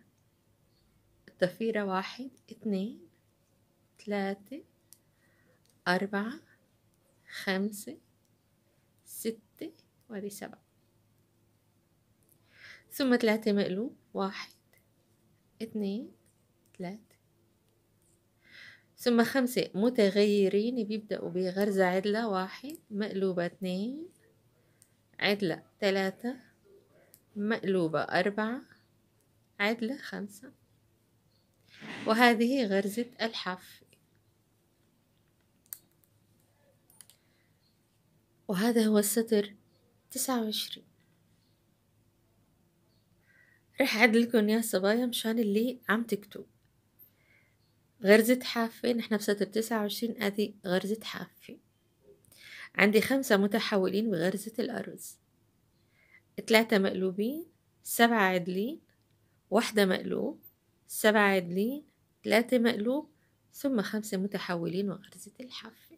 Speaker 1: الضفيرة واحد اتنين تلاتة أربعة خمسة ستة وادي سبعة ثم ثلاثة مقلوب واحد اثنين ثلاثة ثم خمسة متغيرين بيبدأوا بغرزة عدلة واحد مقلوبة اثنين عدلة ثلاثة مقلوبة أربعة عدلة خمسة وهذه غرزة الحافة وهذا هو السطر تسعة وعشرين رح أعدل يا صبايا مشان اللي عم تكتب غرزة حافة نحن بسطر تسعة وعشرين أدي غرزة حافة عندي خمسة متحولين بغرزة الأرز ثلاثة مقلوبين سبعة عدلين واحدة مقلوب سبعة عدلين ثلاثة مقلوب ثم خمسة متحولين وغرزة الحافة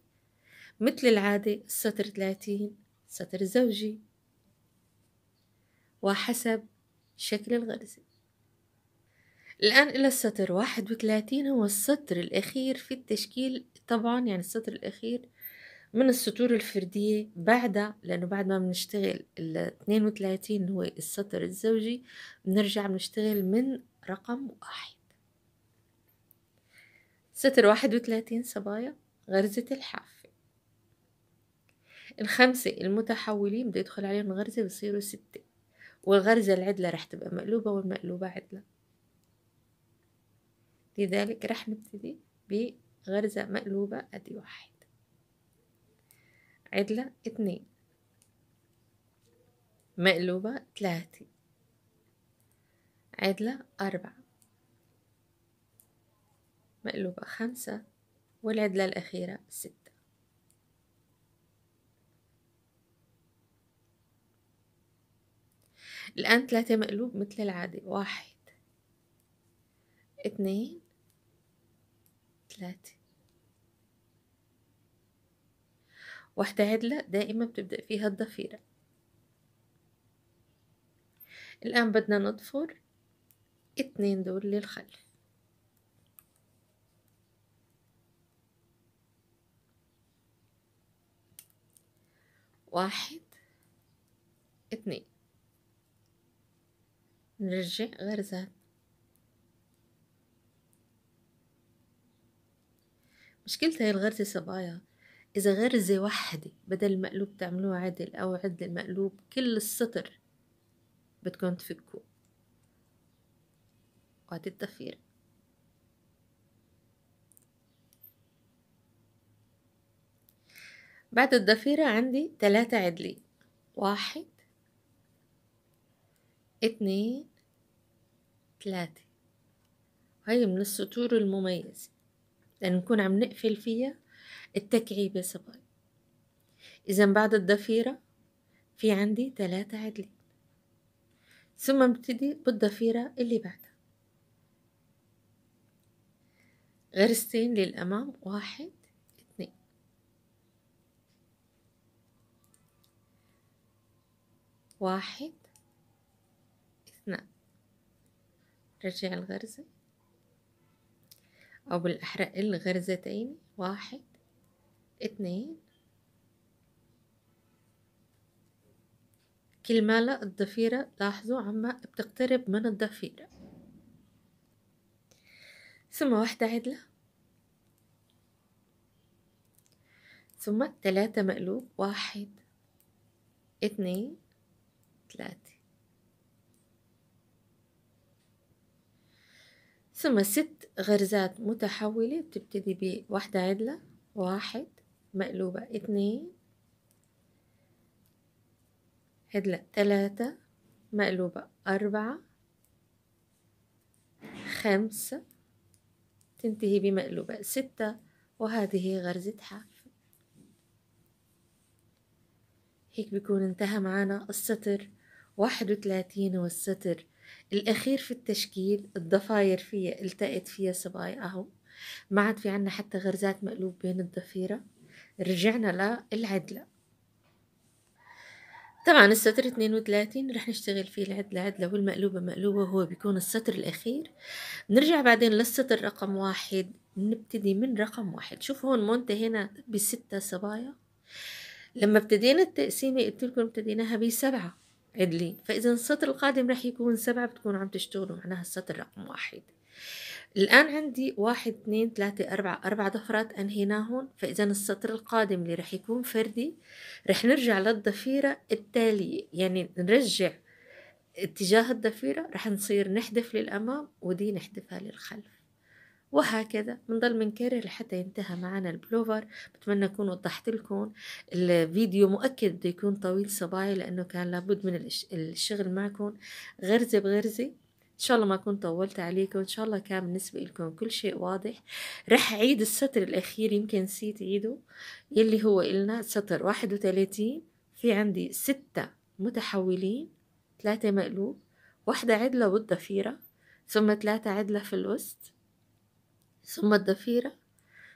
Speaker 1: مثل العادة السطر ثلاثين سطر زوجي وحسب شكل الغرزة الآن إلى السطر واحد وثلاثين هو السطر الأخير في التشكيل طبعا يعني السطر الأخير من السطور الفردية بعدها لأنه بعد ما بنشتغل ال 32 هو السطر الزوجي بنرجع بنشتغل من رقم واحد سطر واحد وثلاثين صبايا غرزة الحافة الخمسة المتحولين بده يدخل عليهم غرزة بصيروا ستة والغرزة العدلة راح تبقى مقلوبة والمقلوبة عدلة لذلك راح نبتدي بغرزة مقلوبة أدي واحد عدلة اتنين مقلوبة تلاتة عدلة أربعة مقلوبة خمسة والعدلة الأخيرة ستة الآن ثلاثة مقلوب مثل العادة واحد اثنين ثلاثة واحدة عدلة دائما بتبدأ فيها الضفيرة الآن بدنا نضفر اتنين دول للخلف واحد نرجع غرزات مشكلة هاي الغرزة صبايا إذا غرزة واحدة بدل المقلوب تعملوه عدل أو عدل المقلوب كل السطر بتكون تفكوا وقت الضفيرة بعد الضفيرة عندي ثلاثة عدلين واحد اتنين تلاتة هاي من السطور المميزة لأن نكون عم نقفل فيها التكعيبة سبايا إذا بعد الضفيرة في عندي تلاتة عدلين ثم ابتدي بالضفيرة اللي بعدها غرستين للأمام واحد اثنين واحد رجع الغرزة أو بالأحرى الغرزة تاني واحد اتنين كل ما لا الضفيرة لاحظوا عما بتقترب من الضفيرة ثم واحدة عدلة ثم ثلاثة مقلوب واحد اتنين تلاتة ثم ست غرزات متحولة بتبتدي بواحدة عدلة واحد مقلوبة اتنين عدلة تلاتة مقلوبة أربعة خمسة تنتهي بمقلوبة ستة وهذه غرزة حاف هيك بيكون انتهى معنا السطر واحد وثلاثين والسطر الأخير في التشكيل الضفاير فيها التقت فيها صبايا أهو ما عاد في عنا حتى غرزات مقلوب بين الضفيرة رجعنا للعدلة طبعا السطر 32 رح نشتغل فيه العدلة عدلة والمقلوبة مقلوبة هو بيكون السطر الأخير بنرجع بعدين للسطر رقم واحد نبتدي من رقم واحد شوف هون منتهينا بستة صبايا لما ابتدينا التقسيمة قلت لكم ابتديناها بسبعة عدلين فإذا السطر القادم رح يكون سبعة بتكونوا عم تشتغلوا معناها السطر رقم واحد الآن عندي واحد اثنين ثلاثة أربعة أربع ضفرات أنهيناهم فإذا السطر القادم اللي رح يكون فردي رح نرجع للضفيرة التالية يعني نرجع اتجاه الضفيرة رح نصير نحذف للأمام ودي نحذفها للخلف وهكذا بنضل بنكرر لحتى ينتهى معنا البلوفر بتمنى اكون وضحت لكم الفيديو مؤكد بده يكون طويل صباعي لانه كان لابد من الشغل معكم غرزه بغرزه ان شاء الله ما اكون طولت عليكم ان شاء الله كان بالنسبه لكم كل شيء واضح رح اعيد السطر الاخير يمكن نسيت عيده يلي هو قلنا سطر 31 في عندي ستة متحولين ثلاثة مقلوب واحدة عدلة والضفيرة ثم ثلاثة عدلة في الوسط ثم الضفيرة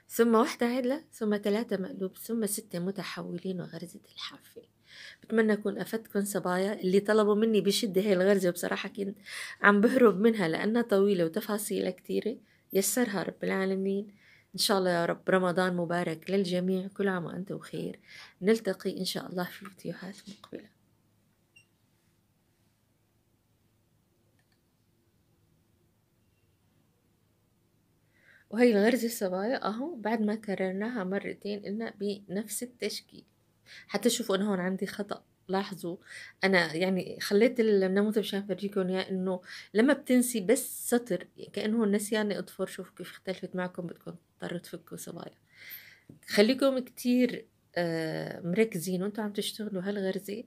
Speaker 1: ثم واحدة عدلة ثم ثلاثة مقلوب ثم ستة متحولين وغرزة الحافة بتمنى أكون أفدتكم صبايا اللي طلبوا مني بشدة هاي الغرزة وبصراحة كنت عم بهرب منها لأنها طويلة وتفاصيلها كتيرة يسرها رب العالمين إن شاء الله يا رب رمضان مبارك للجميع كل عام وأنتم بخير نلتقي إن شاء الله في فيديوهات مقبلة وهي الغرزة الصغيرة أهو بعد ما كررناها مرتين قلنا بنفس التشكيل حتى شوفوا أنا هون عندي خطأ لاحظوا أنا يعني خليت النموذج مشان أفرجيكم إياه إنه لما بتنسي بس سطر يعني كأنه نسيانة يعني اطفر شوفوا كيف اختلفت معكم بدكم تضطروا تفكوا صبايا خليكم كتير آه، مركزين وانتم عم تشتغلوا هالغرزه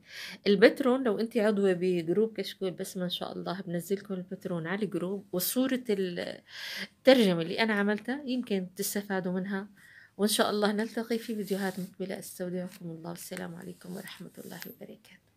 Speaker 1: البترون لو انت عضوه بجروب كشكول بس ما ان شاء الله بنزلكم البترون على الجروب وصوره الترجمه اللي انا عملتها يمكن تستفادوا منها وان شاء الله نلتقي في فيديوهات مقبله استودعكم الله والسلام عليكم ورحمه الله وبركاته